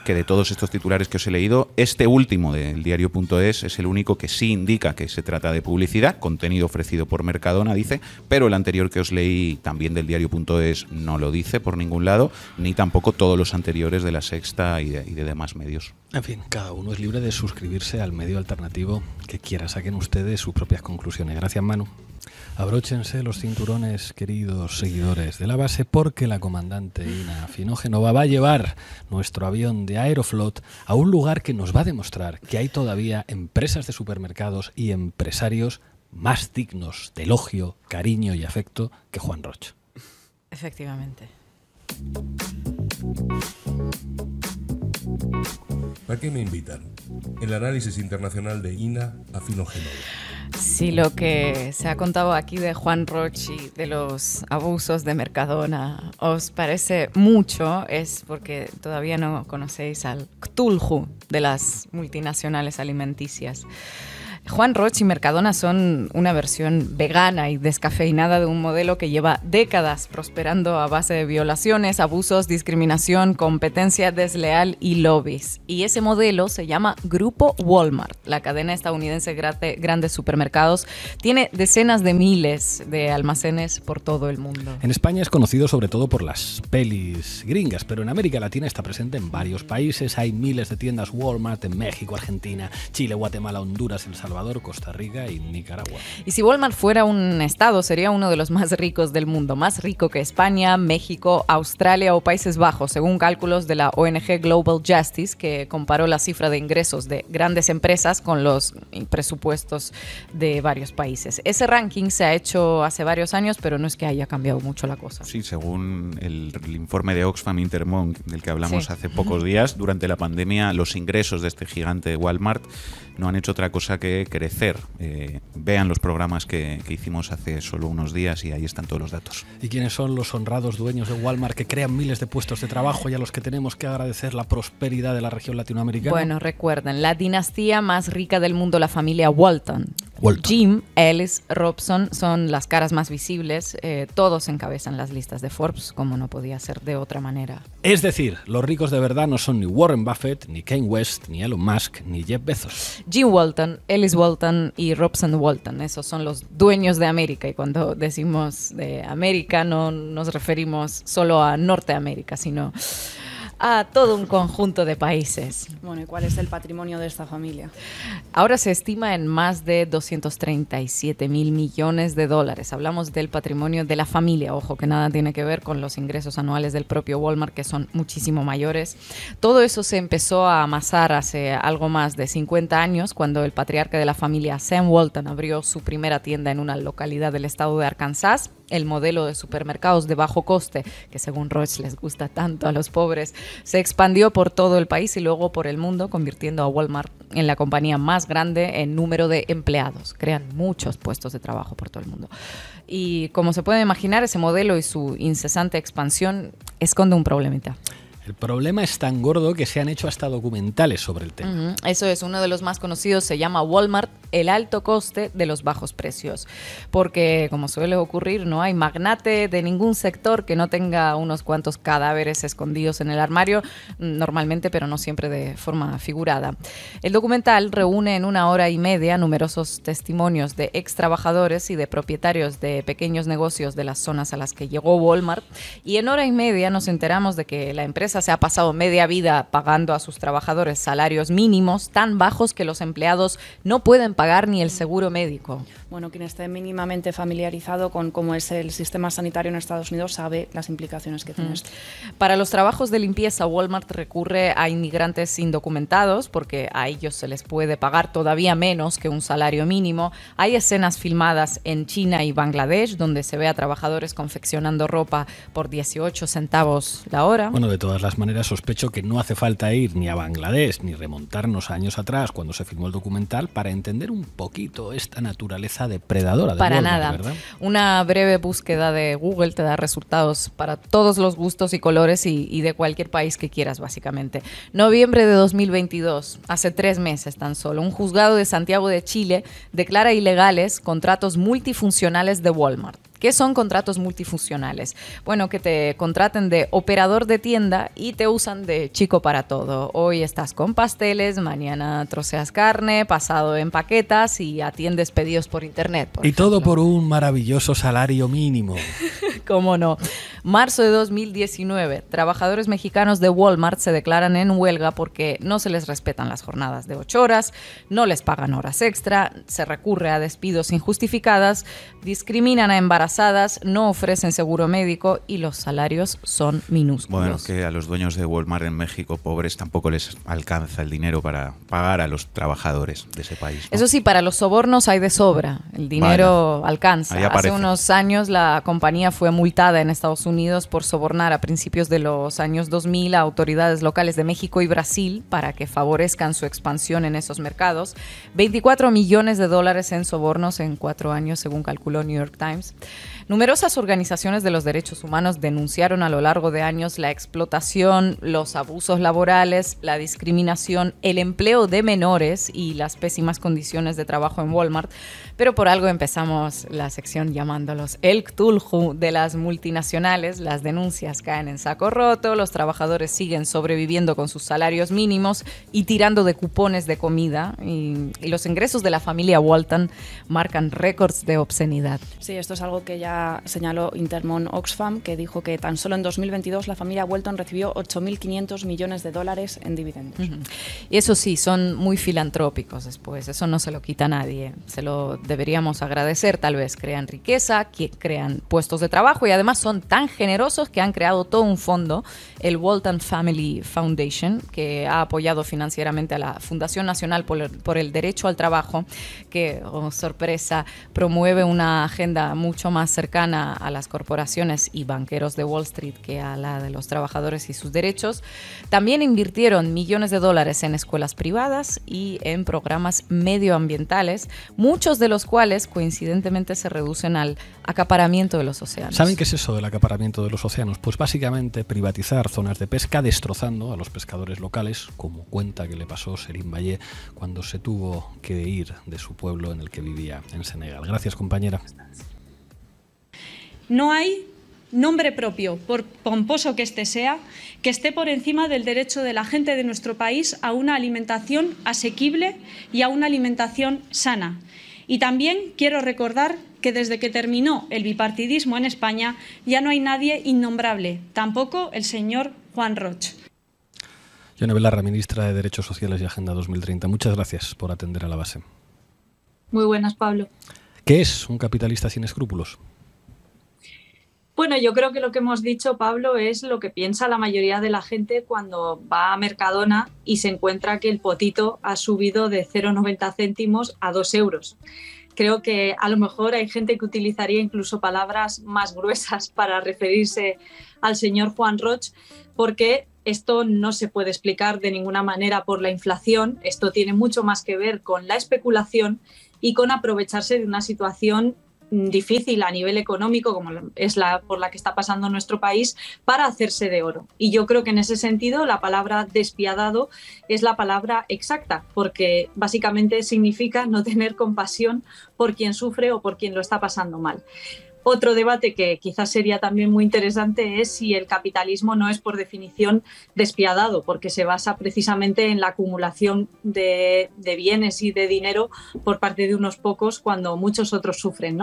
D: que de todos estos titulares que os he leído, este último del diario.es es el único que sí indica que se trata de publicidad, contenido ofrecido por Mercadona, dice, pero el anterior que os leí también del diario.es no lo dice por ningún lado, ni tampoco todos los anteriores de la sexta y de, y de demás medios.
B: En fin, cada uno es libre de suscribirse al medio alternativo que quiera, saquen ustedes sus propias conclusiones. Gracias, Manu. Abróchense los cinturones, queridos seguidores de la base, porque la comandante Ina Finógenova va a llevar nuestro avión de Aeroflot a un lugar que nos va a demostrar que hay todavía empresas de supermercados y empresarios más dignos de elogio, cariño y afecto que Juan Roche.
E: Efectivamente.
D: ¿Para qué me invitan? El análisis internacional de INA a afinogénova.
E: Si lo que se ha contado aquí de Juan Rochi, de los abusos de Mercadona, os parece mucho, es porque todavía no conocéis al Cthulhu de las multinacionales alimenticias. Juan Roche y Mercadona son una versión vegana y descafeinada de un modelo que lleva décadas prosperando a base de violaciones, abusos, discriminación, competencia desleal y lobbies. Y ese modelo se llama Grupo Walmart. La cadena estadounidense de grandes supermercados tiene decenas de miles de almacenes por todo el mundo.
B: En España es conocido sobre todo por las pelis gringas, pero en América Latina está presente en varios países. Hay miles de tiendas Walmart en México, Argentina, Chile, Guatemala, Honduras, El Salvador Costa Rica y Nicaragua.
E: Y si Walmart fuera un estado, sería uno de los más ricos del mundo, más rico que España, México, Australia o Países Bajos, según cálculos de la ONG Global Justice, que comparó la cifra de ingresos de grandes empresas con los presupuestos de varios países. Ese ranking se ha hecho hace varios años, pero no es que haya cambiado mucho la cosa.
D: Sí, según el, informe de Oxfam Intermon del que hablamos hace pocos días, durante la pandemia los ingresos de este gigante Walmart no han hecho otra cosa que crecer. Eh, vean los programas que, hicimos hace solo unos días y ahí están todos los datos.
B: ¿Y quiénes son los honrados dueños de Walmart que crean miles de puestos de trabajo y a los que tenemos que agradecer la prosperidad de la región latinoamericana? Bueno,
E: recuerden, la dinastía más rica del mundo, la familia Walton. Jim, Ellis, Robson son las caras más visibles. Eh, todos encabezan las listas de Forbes, como no podía ser de otra manera.
B: Es decir, los ricos de verdad no son ni Warren Buffett, ni Kane West, ni Elon Musk, ni Jeff Bezos.
E: Jim Walton, Ellis Walton y Robson Walton. Esos son los dueños de América. Y cuando decimos de América no nos referimos solo a Norteamérica, sino a todo un conjunto de países.
A: Bueno, cuál es el patrimonio de esta familia?
E: Ahora se estima en más de 237 mil millones de dólares. Hablamos del patrimonio de la familia, ojo, que nada tiene que ver con los ingresos anuales del propio Walmart, que son muchísimo mayores. Todo eso se empezó a amasar hace algo más de 50 años, cuando el patriarca de la familia, Sam Walton, abrió su primera tienda en una localidad del estado de Arkansas el modelo de supermercados de bajo coste, que según Roche les gusta tanto a los pobres, se expandió por todo el país y luego por el mundo, convirtiendo a Walmart en la compañía más grande en número de empleados. Crean muchos
B: puestos de trabajo por todo el mundo.
E: Y como se puede imaginar, ese modelo y su incesante
B: expansión esconde un problemita. El problema es tan gordo que se han hecho hasta documentales sobre el
E: tema. Eso es, uno de los más conocidos se llama Walmart, el alto coste de los bajos precios. Porque, como suele ocurrir, no hay magnate de ningún sector que no tenga unos cuantos cadáveres escondidos en el armario, mm, normalmente, pero no siempre de forma figurada. El documental reúne en una hora y media numerosos testimonios de ex trabajadores y de propietarios de pequeños negocios de las zonas a las que llegó Walmart. Y en hora y media nos enteramos de que la empresa se ha pasado media vida pagando a sus trabajadores salarios mínimos tan bajos que los empleados no pueden pagar ni el seguro médico.
A: Bueno, quien esté mínimamente familiarizado con cómo es el sistema sanitario en Estados Unidos sabe las implicaciones que tiene Para los trabajos de limpieza, Walmart recurre a inmigrantes
E: indocumentados porque a ellos se les puede pagar todavía menos que un salario mínimo. Hay escenas filmadas en China y Bangladesh donde se ve a trabajadores confeccionando ropa por 18 centavos la hora. Bueno,
B: de todas las maneras sospecho que no hace falta ir ni a Bangladesh ni remontarnos años atrás cuando se filmó el documental para entender un poquito esta naturaleza depredadora. De para nada.
E: Una breve búsqueda de Google te da resultados para todos los gustos y colores y, y, de cualquier país que quieras, básicamente. Noviembre de 2022, hace tres meses tan solo, un juzgado de Santiago de Chile declara ilegales contratos multifuncionales de Walmart. ¿Qué son contratos multifuncionales? Bueno, que te contraten de operador de tienda y te usan de chico para todo. Hoy estás con pasteles, mañana troceas carne, pasado en paquetas y atiendes pedidos por internet.
B: y todo por un maravilloso salario mínimo.
E: ¿Cómo no? Marzo de 2019, trabajadores mexicanos de Walmart se declaran en huelga porque no se les respetan las jornadas de 8 horas, no les pagan horas extra, se recurre a despidos injustificadas, discriminan a embarazadas no ofrecen seguro médico y los salarios son minúsculos.
D: Bueno, que a los dueños de Walmart en México, pobres, tampoco les alcanza el dinero para pagar a los trabajadores de ese país. Eso
E: sí, para los sobornos hay de sobra. El dinero alcanza. Hace unos años la compañía fue multada en Estados Unidos por sobornar a principios de los años 2000 a autoridades locales de México y Brasil para que favorezcan su expansión en esos mercados. 24 millones de dólares en sobornos en cuatro años, según calculó New York Times. Numerosas organizaciones de los derechos humanos denunciaron a lo largo de años la explotación, los abusos laborales, la discriminación, el empleo de menores y las pésimas condiciones de trabajo en Walmart, pero por algo empezamos la sección llamándolos el Cthulhu de las multinacionales, las denuncias caen en saco roto, los trabajadores siguen sobreviviendo con sus salarios mínimos y tirando de cupones de comida y, los ingresos de la familia Walton marcan récords de obscenidad.
A: Sí, esto es algo que ya señaló Intermon Oxfam, que dijo que tan solo en 2022 la familia Walton recibió 8.500 millones de dólares en dividendos.
E: Y eso sí, son muy filantrópicos después, eso no se lo quita nadie, se lo deberíamos agradecer tal vez, crean riqueza, crean puestos de trabajo y además son tan generosos que han creado todo un fondo el Walton Family Foundation, que ha apoyado financieramente a la Fundación Nacional por el, Derecho al Trabajo, que, oh, sorpresa, promueve una agenda mucho más cercana a las corporaciones y banqueros de Wall Street que a la de los trabajadores y sus derechos. También invirtieron millones de dólares en escuelas privadas y en programas medioambientales, muchos de los cuales coincidentemente se reducen al acaparamiento de los océanos. ¿Saben
B: qué es eso del acaparamiento de los océanos? Pues básicamente privatizar zonas de pesca, destrozando a los pescadores locales, como cuenta que le pasó Serín Valle cuando se tuvo que ir de su pueblo en el que vivía en Senegal. Gracias, compañera.
C: No hay nombre propio, por pomposo que este sea, que esté por encima del derecho de la gente de nuestro país a una alimentación asequible y a una alimentación sana. Y también quiero recordar que desde que terminó el bipartidismo en España ya no hay nadie innombrable, tampoco el señor Juan Roch.
B: Yone Belarra, ministra de Derechos Sociales y Agenda 2030, muchas gracias por atender a la base.
C: Muy buenas, Pablo.
B: ¿Qué es un capitalista sin escrúpulos?
C: Bueno, yo creo que lo que hemos dicho, Pablo, es lo que piensa la mayoría de la gente cuando va a Mercadona y se encuentra que el potito ha subido de 0,90 céntimos a 2 euros creo que a lo mejor hay gente que utilizaría incluso palabras más gruesas para referirse al señor Juan Roch, porque esto no se puede explicar de ninguna manera por la inflación, esto tiene mucho más que ver con la especulación y con aprovecharse de una situación Mm, difícil a nivel económico, como es la por la que está pasando nuestro país, para hacerse de oro. Y yo creo que en ese sentido la palabra despiadado es la palabra exacta, porque básicamente significa no tener compasión por quien sufre o por quien lo está pasando mal. Otro debate que quizás sería también muy interesante es si el capitalismo no es por definición despiadado, porque se basa precisamente en la acumulación de, bienes y de dinero por parte de unos pocos cuando muchos otros sufren,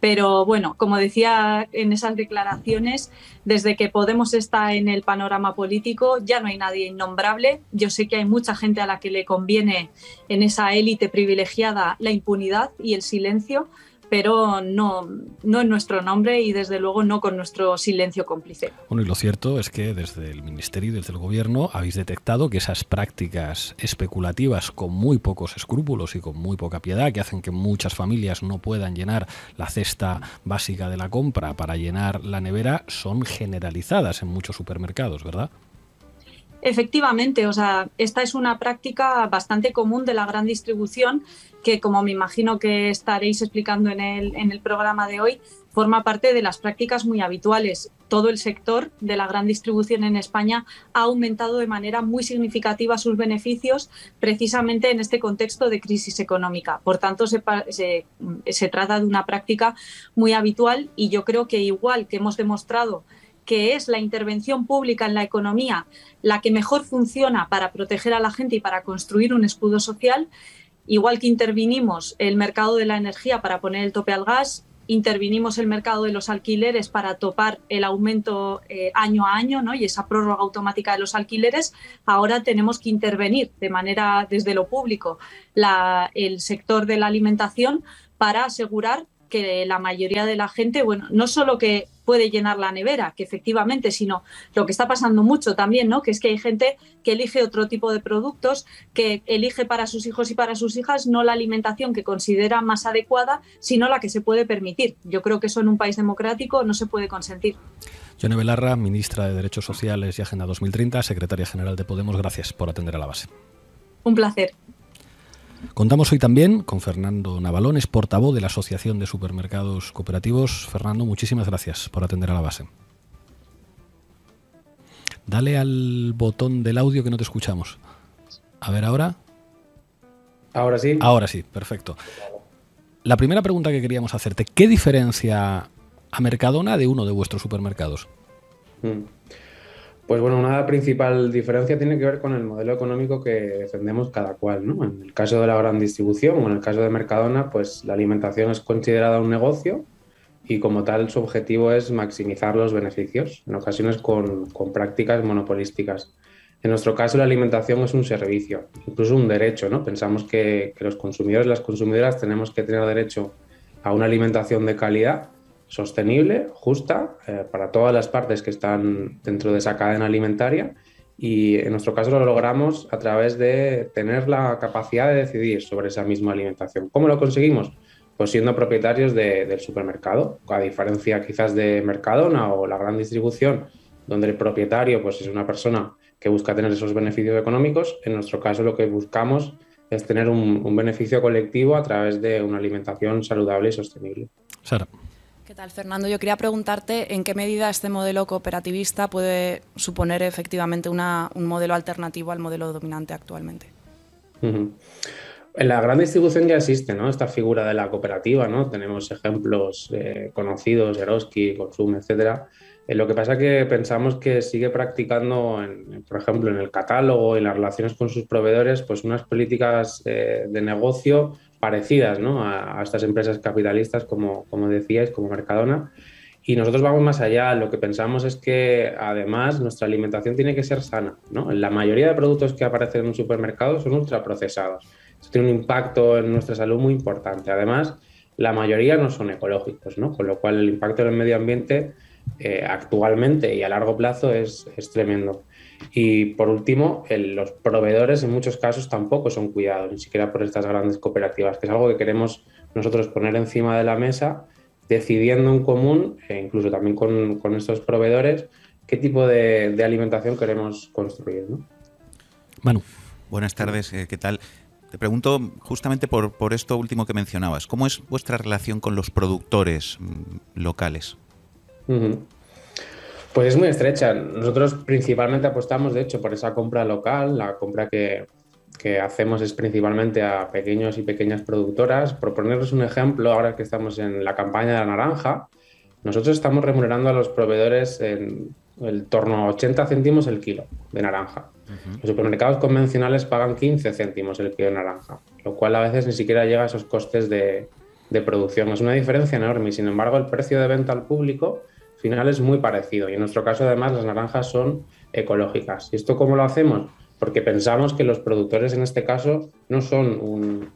C: Pero bueno, como decía en esas declaraciones, desde que Podemos está en el panorama político, ya no hay nadie innombrable. Yo sé que hay mucha gente a la que le conviene en esa élite privilegiada la impunidad y el silencio, pero no, no en nuestro nombre y desde luego no con nuestro silencio cómplice.
B: Bueno, y lo cierto es que desde el Ministerio y desde el Gobierno habéis detectado que esas prácticas especulativas con muy pocos escrúpulos y con muy poca piedad que hacen que muchas familias no puedan llenar la cesta básica de la compra para llenar la nevera son generalizadas en muchos supermercados, ¿verdad?
C: Efectivamente, o sea, esta es una práctica bastante común de la gran distribución que, como me imagino que estaréis explicando en el, en el programa de hoy, forma parte de las prácticas muy habituales. Todo el sector de la gran distribución en España ha aumentado de manera muy significativa sus beneficios precisamente en este contexto de crisis económica. Por tanto, se, se trata de una práctica muy habitual y yo creo que igual que hemos demostrado que es la intervención pública en la economía la que mejor funciona para proteger a la gente y para construir un escudo social, igual que intervinimos el mercado de la energía para poner el tope al gas, intervinimos el mercado de los alquileres para topar el aumento eh, año a año ¿no? y esa prórroga automática de los alquileres, ahora tenemos que intervenir de manera desde lo público el sector de la alimentación para asegurar que la mayoría de la gente, bueno, no solo que puede llenar la nevera, que efectivamente, sino lo que está pasando mucho también, ¿no? Que es que hay gente que elige otro tipo de productos, que elige para sus hijos y para sus hijas no la alimentación que considera más adecuada, sino la que se puede permitir. Yo creo que eso en un país democrático no se puede consentir.
B: Yone Belarra, ministra de Derechos Sociales y Agenda 2030, secretaria general de Podemos, gracias por atender a la base. Un placer. Contamos hoy también con Fernando Navalón, portavoz de la Asociación de Supermercados Cooperativos. Fernando, muchísimas gracias por atender a la base. Dale al botón del audio que no te escuchamos. A ver ahora. Ahora sí. Ahora sí, perfecto. La primera pregunta que queríamos hacerte, ¿qué diferencia a Mercadona de uno de vuestros supermercados?
G: Mm. Pues bueno, una principal diferencia tiene que ver con el modelo económico que defendemos cada cual. ¿no? En el caso de la gran distribución o en el caso de Mercadona, pues la alimentación es considerada un negocio y como tal su objetivo es maximizar los beneficios, en ocasiones con, prácticas monopolísticas. En nuestro caso, la alimentación es un servicio, incluso un derecho, ¿no? Pensamos que, que, los consumidores, las consumidoras, tenemos que tener derecho a una alimentación de calidad sostenible, justa, eh, para todas las partes que están dentro de esa cadena alimentaria. Y en nuestro caso lo logramos a través de tener la capacidad de decidir sobre esa misma alimentación. ¿Cómo lo conseguimos? Pues siendo propietarios de, del supermercado, a diferencia quizás de Mercadona o la gran distribución, donde el propietario pues, es una persona que busca tener esos beneficios económicos, en nuestro caso lo que buscamos es tener un, un beneficio colectivo a través de una alimentación saludable y sostenible. Sara.
A: ¿Qué tal, Fernando? Yo quería preguntarte en qué medida este modelo cooperativista puede suponer efectivamente una, un modelo alternativo al modelo dominante actualmente.
G: En la gran distribución ya existe ¿no? esta figura de la cooperativa, ¿no? tenemos ejemplos eh, conocidos, Eroski, Consum, etc. Eh, lo que pasa es que pensamos que sigue practicando, por ejemplo, en el catálogo y en las relaciones con sus proveedores, pues unas políticas eh, de negocio parecidas a, estas empresas capitalistas, como, como decíais, como Mercadona. Y nosotros vamos más allá. Lo que pensamos es que además nuestra alimentación tiene que ser sana. ¿no? La mayoría de productos que aparecen en un supermercado son ultraprocesados. Esto tiene un impacto en nuestra salud muy importante. Además, la mayoría no son ecológicos, con lo cual el impacto en el medio ambiente eh, actualmente y a largo plazo es, es tremendo. Y por último, los proveedores en muchos casos tampoco son cuidados, ni siquiera por estas grandes cooperativas, que es algo que queremos nosotros poner encima de la mesa, decidiendo en común, e incluso también con, estos proveedores, qué tipo de, alimentación queremos construir.
B: Manu.
D: Buenas tardes, eh, ¿qué tal? Te pregunto justamente por, por esto último que mencionabas. ¿Cómo es vuestra relación con los productores mm, locales?
G: Pues es muy estrecha. Nosotros principalmente apostamos, de hecho, por esa compra local. La compra que, hacemos es principalmente a pequeños y pequeñas productoras. Por ponerles un ejemplo, ahora que estamos en la campaña de la naranja, nosotros estamos remunerando a los proveedores en el torno a 80 céntimos el kilo de naranja. Los supermercados convencionales pagan 15 céntimos el kilo de naranja, lo cual a veces ni siquiera llega a esos costes de, de producción. Es una diferencia enorme y sin embargo el precio de venta al público final es muy parecido. Y en nuestro caso, además, las naranjas son ecológicas. ¿Y esto cómo lo hacemos? Porque pensamos que los productores, en este caso, no son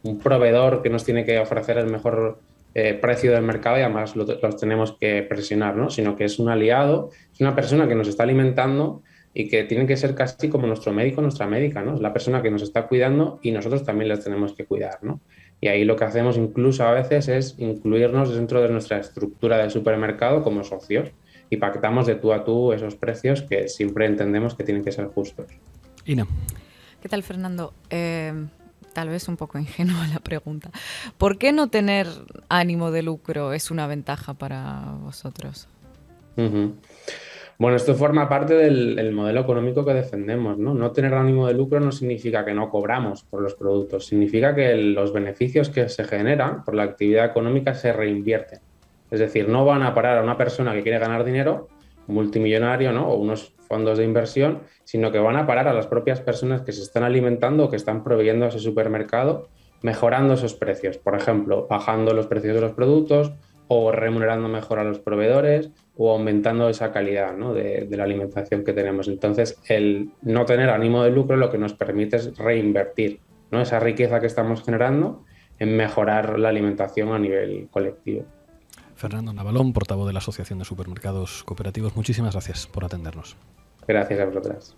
G: un, proveedor que nos tiene que ofrecer el mejor eh, precio del mercado y además los tenemos que presionar, ¿no? Sino que es un aliado, es una persona que nos está alimentando y que tiene que ser casi como nuestro médico, nuestra médica, ¿no? Es la persona que nos está cuidando y nosotros también las tenemos que cuidar, ¿no? Y ahí lo que hacemos incluso a veces es incluirnos dentro de nuestra estructura de supermercado como socios y pactamos de tú a tú esos precios que siempre entendemos que tienen que ser justos. Ina.
E: ¿Qué tal, Fernando? Em, tal vez un poco ingenua la pregunta. ¿Por qué no tener ánimo de lucro es una ventaja para vosotros?
G: Bueno, esto forma parte del, modelo económico que defendemos, ¿no? No tener ánimo de lucro no significa que no cobramos por los productos, significa que los beneficios que se generan por la actividad económica se reinvierten. Es decir, no van a parar a una persona que quiere ganar dinero, multimillonario, ¿no? O unos fondos de inversión, sino que van a parar a las propias personas que se están alimentando o que están proveyendo a ese supermercado, mejorando esos precios. Por ejemplo, bajando los precios de los productos o remunerando mejor a los proveedores o aumentando esa calidad de, la alimentación que tenemos. Entonces, el no tener ánimo de lucro lo que nos permite es reinvertir esa riqueza que estamos generando en mejorar la alimentación a nivel colectivo.
B: Fernando Navalón, portavoz de la Asociación de Supermercados Cooperativos, muchísimas gracias por atendernos.
G: Gracias a vosotras.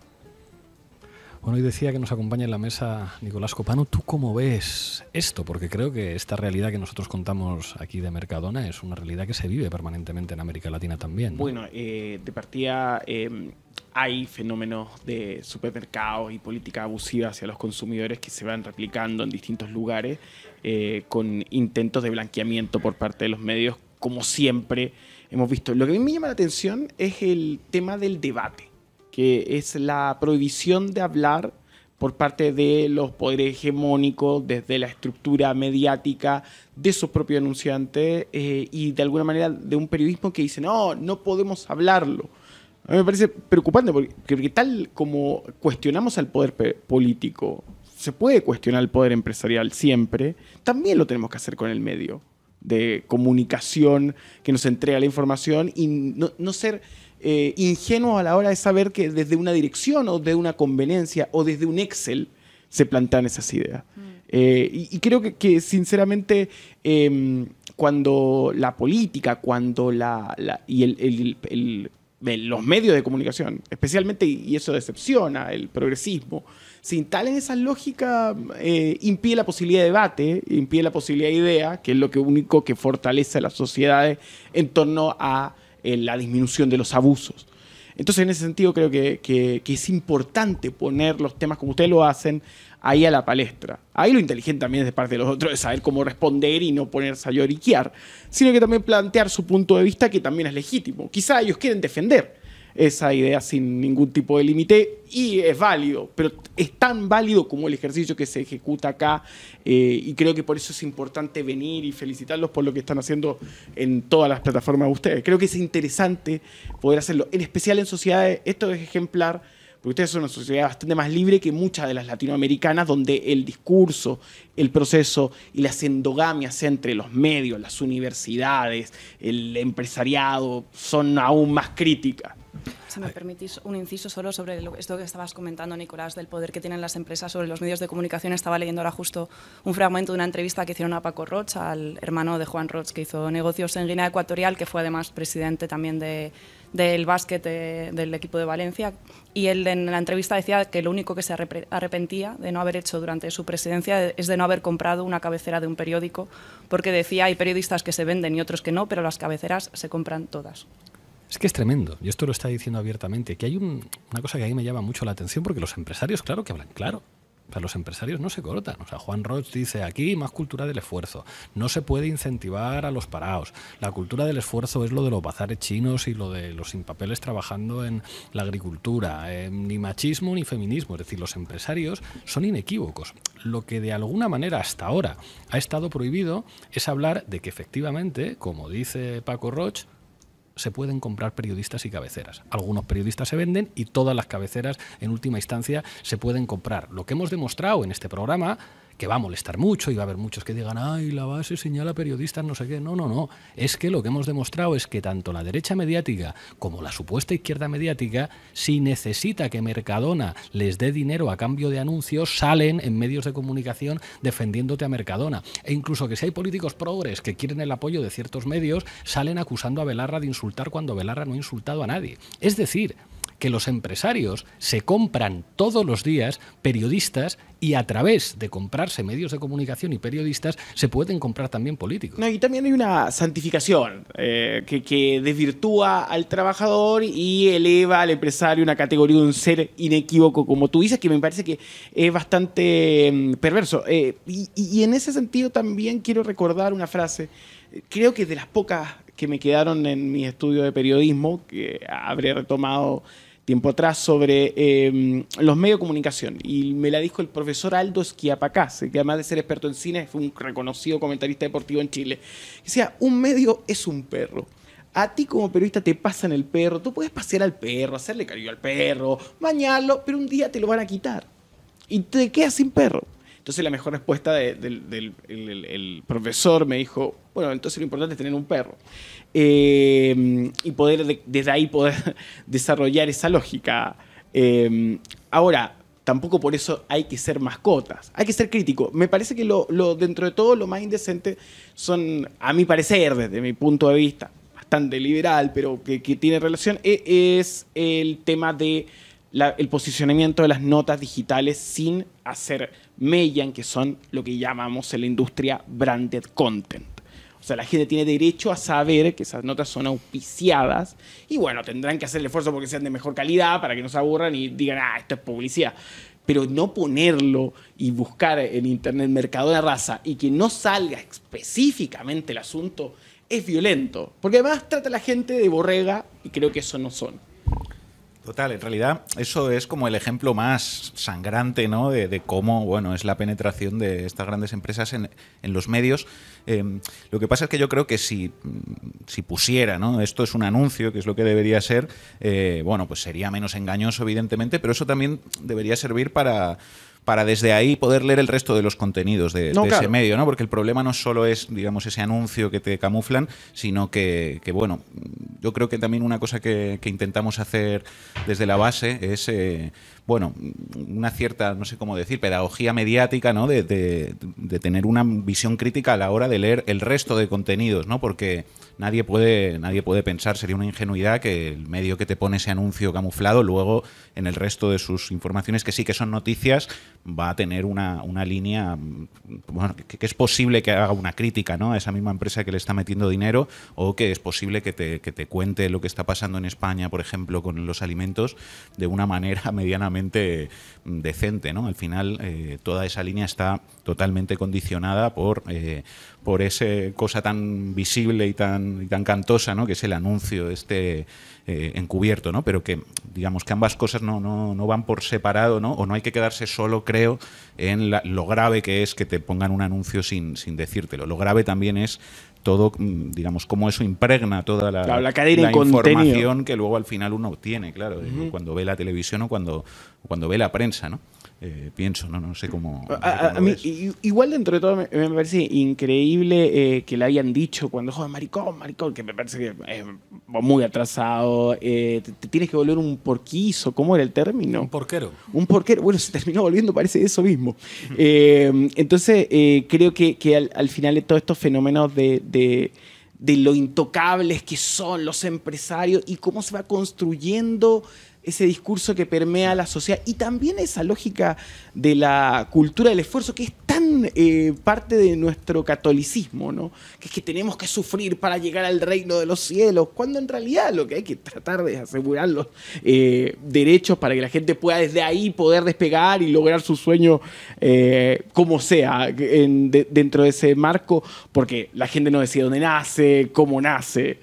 B: Bueno, hoy decía que nos acompaña en la mesa Nicolás Copano. ¿Tú cómo ves esto? Porque creo que esta realidad que nosotros contamos aquí de Mercadona es una realidad que se vive permanentemente en América Latina también.
F: Bueno, eh, de partida eh, hay fenómenos de supermercados y política abusiva hacia los consumidores que se van replicando en distintos lugares eh, con intentos de blanqueamiento por parte de los medios, como siempre hemos visto. Lo que a mí me llama la atención es el tema del debate que es la prohibición de hablar por parte de los poderes hegemónicos, desde la estructura mediática de sus propios anunciantes eh, y de alguna manera de un periodismo que dice, no, no podemos hablarlo. A mí me parece preocupante porque, tal como cuestionamos al poder político, se puede cuestionar el poder empresarial siempre, también lo tenemos que hacer con el medio de comunicación que nos entrega la información y no ser eh, ingenuo ingenuos a la hora de saber que desde una dirección o de una conveniencia o desde un Excel se plantean esas ideas. Mm. Eh, y, creo que, sinceramente, em, cuando la política, cuando la, y los medios de comunicación, especialmente, y eso decepciona, el progresismo, se tal en esa lógica, eh, impide la posibilidad de debate, impide la posibilidad de idea, que es lo que único que fortalece a las sociedades en torno a en la disminución de los abusos. Entonces, en ese sentido, creo que, es importante poner los temas como ustedes lo hacen ahí a la palestra. Ahí lo inteligente también es de parte de los otros, de saber cómo responder y no ponerse a lloriquear, sino que también plantear su punto de vista que también es legítimo. Quizá ellos quieren defender esa idea sin ningún tipo de límite y es válido, pero es tan válido como el ejercicio que se ejecuta acá eh, y creo que por eso es importante venir y felicitarlos por lo que están haciendo en todas las plataformas de ustedes. Creo que es interesante poder hacerlo, en especial en sociedades, esto es ejemplar, porque ustedes son una sociedad bastante más libre que muchas de las latinoamericanas, donde el discurso, el proceso y las endogamias entre los medios, las universidades, el empresariado, son aún más críticas.
A: Si me permitís un inciso solo sobre esto que estabas comentando, Nicolás, del poder que tienen las empresas sobre los medios de comunicación. Estaba leyendo ahora justo un fragmento de una entrevista que hicieron a Paco Rocha al hermano de Juan Roch, que hizo negocios en Guinea Ecuatorial, que fue además presidente también del básquet del equipo de Valencia. Y él en la entrevista decía que lo único que se arrepentía de no haber hecho durante su presidencia es de no haber comprado una cabecera de un periódico, porque decía hay periodistas que se venden y otros que no, pero las cabeceras se compran todas.
B: Es que es tremendo, y esto lo está diciendo abiertamente, que hay una cosa que a mí me llama mucho la atención, porque los empresarios, claro que hablan claro. O los empresarios no se cortan. O sea, Juan Roche dice aquí más cultura del esfuerzo. No se puede incentivar a los parados. La cultura del esfuerzo es lo de los bazares chinos y lo de los sin papeles trabajando en la agricultura. Eh, ni machismo ni feminismo. Es decir, los empresarios son inequívocos. Lo que de alguna manera hasta ahora ha estado prohibido es hablar de que efectivamente, como dice Paco Roche se pueden comprar periodistas y cabeceras. Algunos periodistas se venden y todas las cabeceras en última instancia se pueden comprar. Lo que hemos demostrado en este programa que va a molestar mucho y va a haber muchos que digan, ay, la base señala periodistas, no sé qué. No, no, no. Es que lo que hemos demostrado es que tanto la derecha mediática como la supuesta izquierda mediática, si necesita que Mercadona les dé dinero a cambio de anuncios, salen en medios de comunicación defendiéndote a Mercadona. E incluso que si hay políticos progres que quieren el apoyo de ciertos medios, salen acusando a Belarra de insultar cuando Belarra no ha insultado a nadie. Es decir, que los empresarios se compran todos los días periodistas y a través de comprarse medios de comunicación y periodistas se pueden comprar también políticos. No, y también hay una
F: santificación eh, que, desvirtúa al trabajador y eleva al empresario una categoría de un ser inequívoco, como tú dices, que me parece que es bastante mm, perverso. Eh, y, y en ese sentido también quiero recordar una frase, creo que de las pocas que me quedaron en mi estudio de periodismo, que habré retomado tiempo atrás sobre em, los medios de comunicación y me la dijo el profesor Aldo Esquiapacase, que además de ser experto en cine fue un reconocido comentarista deportivo en Chile. Decía, un medio es un perro. A ti como periodista te pasan el perro, tú puedes pasear al perro, hacerle cariño al perro, bañarlo, pero un día te lo van a quitar y te quedas sin perro. Entonces la mejor respuesta del profesor me dijo, bueno, entonces lo importante es tener un perro. Eh, y poder desde ahí poder desarrollar esa lógica. Eh, ahora, tampoco por eso hay que ser mascotas. Hay que ser crítico. Me parece que lo, dentro de todo lo más indecente son, a mi parecer, desde mi punto de vista, bastante liberal, pero que tiene relación, e, es el tema de el posicionamiento de las notas digitales sin hacer mellan, que son lo que llamamos en la industria branded content. O sea, la gente tiene derecho a saber que esas notas son auspiciadas y bueno, tendrán que hacer el esfuerzo porque sean de mejor calidad para que no se aburran y digan, ah, esto es publicidad. Pero no ponerlo y buscar en internet mercado de raza y que no salga específicamente el asunto es violento. Porque además trata a la gente de borrega y creo que eso no son.
D: Total, en realidad eso es como el ejemplo más sangrante ¿no? de, cómo bueno, es la penetración de estas grandes empresas en, los medios. Em, lo que pasa es que yo creo que mm, si, pusiera, ¿no? esto es un anuncio, que es lo que debería ser, eh, bueno, pues sería menos engañoso, evidentemente, pero eso también debería servir para para desde ahí poder leer el resto de los contenidos de, ese medio, ¿no? Porque el problema no solo es, digamos, ese anuncio que te camuflan, sino que, bueno, yo creo que también una cosa que, intentamos hacer desde la base es, eh, bueno, una cierta, no sé cómo decir, pedagogía mediática, ¿no? De, de, tener una visión crítica a la hora de leer el resto de contenidos, ¿no? Porque nadie puede, nadie puede pensar, sería una ingenuidad que el medio que te pone ese anuncio camuflado luego en el resto de sus informaciones, que sí que son noticias, va a tener una, una línea mm, que, es posible que haga una crítica ¿no? a esa misma empresa que le está metiendo dinero o que es posible que te, que te cuente lo que está pasando en España, por ejemplo, con los alimentos de una manera medianamente mm, decente. ¿no? Al final, eh, toda esa línea está totalmente condicionada por, eh, por esa cosa tan visible y tan, tan cantosa ¿no? que es el anuncio, de este eh, encubierto, ¿no? Pero que digamos que ambas cosas no, no, no, van por separado, ¿no? O no hay que quedarse solo, creo, en lo grave que es que te pongan un anuncio sin, sin decírtelo. Lo grave también es todo, mm, digamos, cómo eso impregna toda la, información que luego al final uno obtiene, claro, cuando ve la televisión o cuando, cuando ve la prensa, ¿no? Eh, pienso, ¿no? no sé cómo.
F: igual dentro de todo me, parece increíble eh, que le hayan dicho cuando joder, maricón, maricón, que me parece que eh, es muy atrasado, te, tienes que volver un porquizo, ¿cómo era el término? Un porquero. Un porquero, bueno, se terminó volviendo, parece eso mismo. entonces, creo que, al, final de todos estos fenómenos de, de de lo intocables que son los empresarios y cómo se va construyendo ese discurso que permea la sociedad y también esa lógica de la cultura del esfuerzo que es tan eh, parte de nuestro catolicismo, ¿no? Que es que tenemos que sufrir para llegar al reino de los cielos, cuando en realidad lo que hay que tratar de asegurar los eh, derechos para que la gente pueda desde ahí poder despegar y lograr su sueño eh, como sea dentro de ese marco, porque la gente no decide dónde nace, cómo nace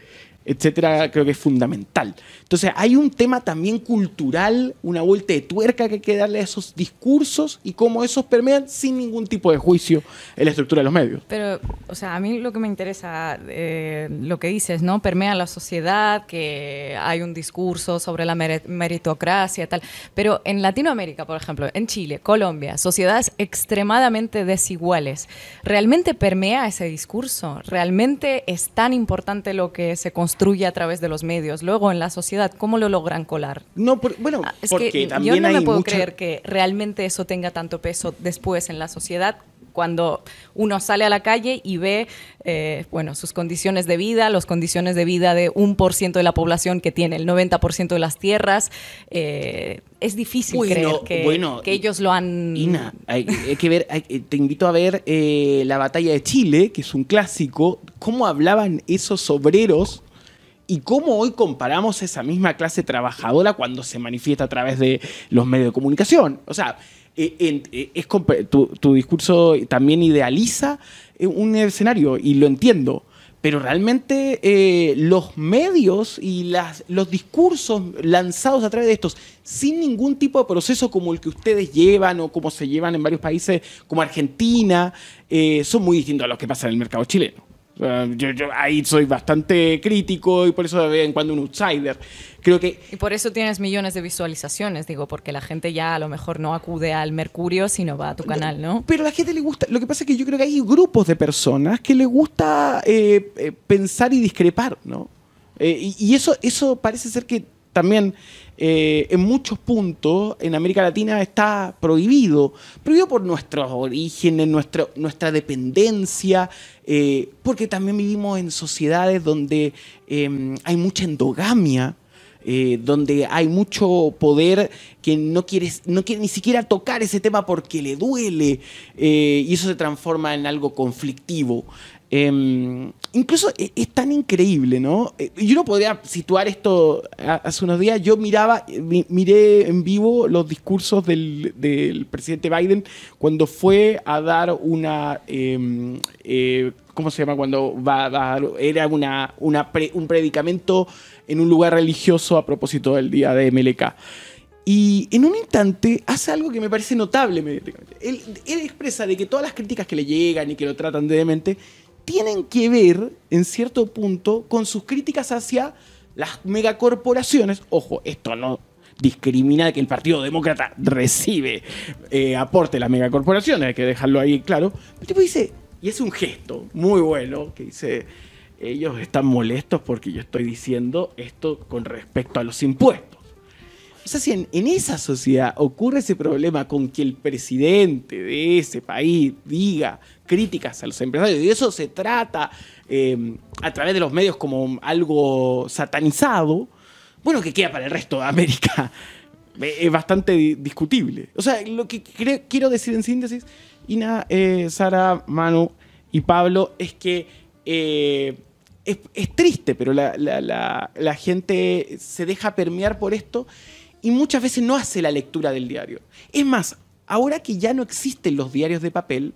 F: etcétera, creo que es fundamental. Entonces hay un tema también cultural, una vuelta de tuerca que hay que darle a esos discursos y cómo esos permean sin ningún tipo de juicio en la estructura de los medios.
E: Pero, o sea, a mí lo que me interesa, eh, lo que dices, ¿no? Permea la sociedad, que hay un discurso sobre la meritocracia, tal. Pero en Latinoamérica, por ejemplo, en Chile, Colombia, sociedades extremadamente desiguales, ¿realmente permea ese discurso? ¿Realmente es tan importante lo que se construye a través de los medios? Luego en la sociedad ¿cómo lo logran colar? No, bueno, ah, porque que también yo no me puedo creer que realmente eso tenga tanto peso después en la sociedad cuando uno sale a la calle y ve, eh, bueno, sus condiciones de vida, las condiciones de vida de un por ciento de la población que tiene el 90% de las tierras, eh, es difícil creer que, ellos lo han... Ina,
F: hay, que ver, eh, te invito a ver La Batalla de Chile, que es un clásico, cómo hablaban esos obreros y cómo hoy comparamos esa misma clase trabajadora cuando se manifiesta a través de los medios de comunicación. O sea, eh, eh, tu, discurso también idealiza eh, un escenario y lo entiendo. Pero realmente los medios y los discursos lanzados a través de estos, sin ningún tipo de proceso como el que ustedes llevan o como se llevan en varios países como Argentina, son muy distintos a los que pasan en el mercado chileno. Ah, yo, ahí soy bastante crítico y por eso de vez en cuando un outsider. Creo que... Y
E: por eso tienes millones de visualizaciones, digo, porque la gente ya a lo mejor no acude al Mercurio, sino va a tu canal, ¿no?
F: Pero a la gente le gusta... Lo que pasa es que yo creo que hay grupos de personas que le gusta eh, eh, pensar y discrepar, ¿no? Eh, y, y eso, eso parece ser que también eh, en muchos puntos en América Latina está prohibido, prohibido por nuestros orígenes, nuestra dependencia, eh, porque también vivimos en sociedades donde em, hay mucha endogamia. Eh, donde hay mucho poder que no quiere ni siquiera tocar ese tema porque le duele y eso se transforma en algo conflictivo. Em, incluso e, es, tan increíble, ¿no? Eh, yo no podría situar esto hace unos días. Yo miraba, eh, miré en vivo los discursos del, presidente Biden cuando fue a dar una. Em, eh, ¿Cómo se llama? Cuando va a dar. Era una, un predicamento en un lugar religioso a propósito del día de MLK. Y en un instante hace algo que me parece notable. Él, él expresa de que todas las críticas que le llegan y que lo tratan de demente, tienen que ver, en cierto punto, con sus críticas hacia las megacorporaciones. Ojo, esto no discrimina que el Partido Demócrata recibe eh, aporte de las megacorporaciones, hay que dejarlo ahí claro. El tipo dice, y es un gesto muy bueno, que dice, ellos están molestos porque yo estoy diciendo esto con respecto a los impuestos. O sea, si en, esa sociedad ocurre ese problema con que el presidente de ese país diga críticas a los empresarios. Y eso se trata eh, a través de los medios como algo satanizado. Bueno, que queda para el resto de América. Eh, es bastante discutible. O sea, lo que quiero decir en síntesis, Ina, eh, Sara, Manu y Pablo, es que es, triste, pero la gente se deja permear por esto y muchas veces no hace la lectura del diario. Es más, ahora que ya no existen los diarios de papel,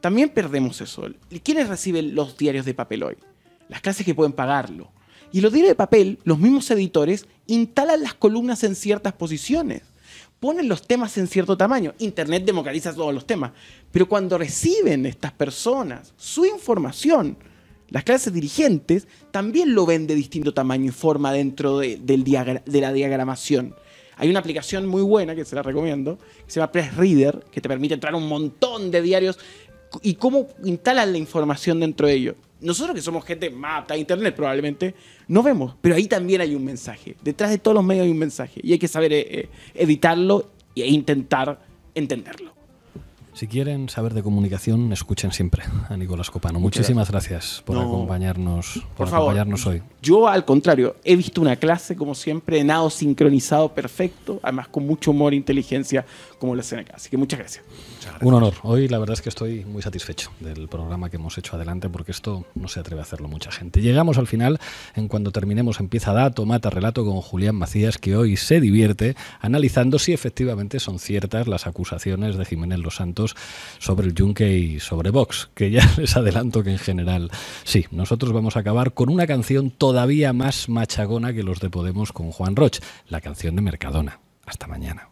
F: también perdemos eso. ¿Quiénes reciben los diarios de papel hoy? Las clases que pueden pagarlo. Y los diarios de papel, los mismos editores, instalan las columnas en ciertas posiciones, ponen los temas en cierto tamaño. Internet democratiza todos los temas. Pero cuando reciben estas personas su información, las clases dirigentes también lo ven de distinto tamaño y forma dentro de, del de la diagramación. Hay una aplicación muy buena que se la recomiendo, que se llama Press Reader, que te permite entrar un montón de diarios y cómo instalan la información dentro de ellos. Nosotros que somos gente mata internet probablemente, no vemos, pero ahí también hay un mensaje. Detrás de todos los medios hay un mensaje y hay que saber eh, eh, editarlo e intentar entenderlo.
B: Si quieren saber de comunicación, escuchen siempre a Nicolás Copano. Muchísimas gracias, por acompañarnos, por, acompañarnos hoy.
F: Yo, al contrario, he visto una clase, como siempre, nado sincronizado, perfecto, además con mucho humor e inteligencia, como lo hacen acá. Así que muchas gracias.
B: Un honor. Hoy la verdad es que estoy muy satisfecho del programa que hemos hecho adelante porque esto no se atreve a hacerlo mucha gente. Llegamos al final. En cuando terminemos empieza Dato, Mata, Relato con Julián Macías que hoy se divierte analizando si efectivamente son ciertas las acusaciones de Jiménez Los Santos sobre el Yunque y sobre Vox, que ya les adelanto que en general sí. Nosotros vamos a acabar con una canción todavía más machagona que los de Podemos con Juan Roch, la canción de Mercadona. Hasta mañana.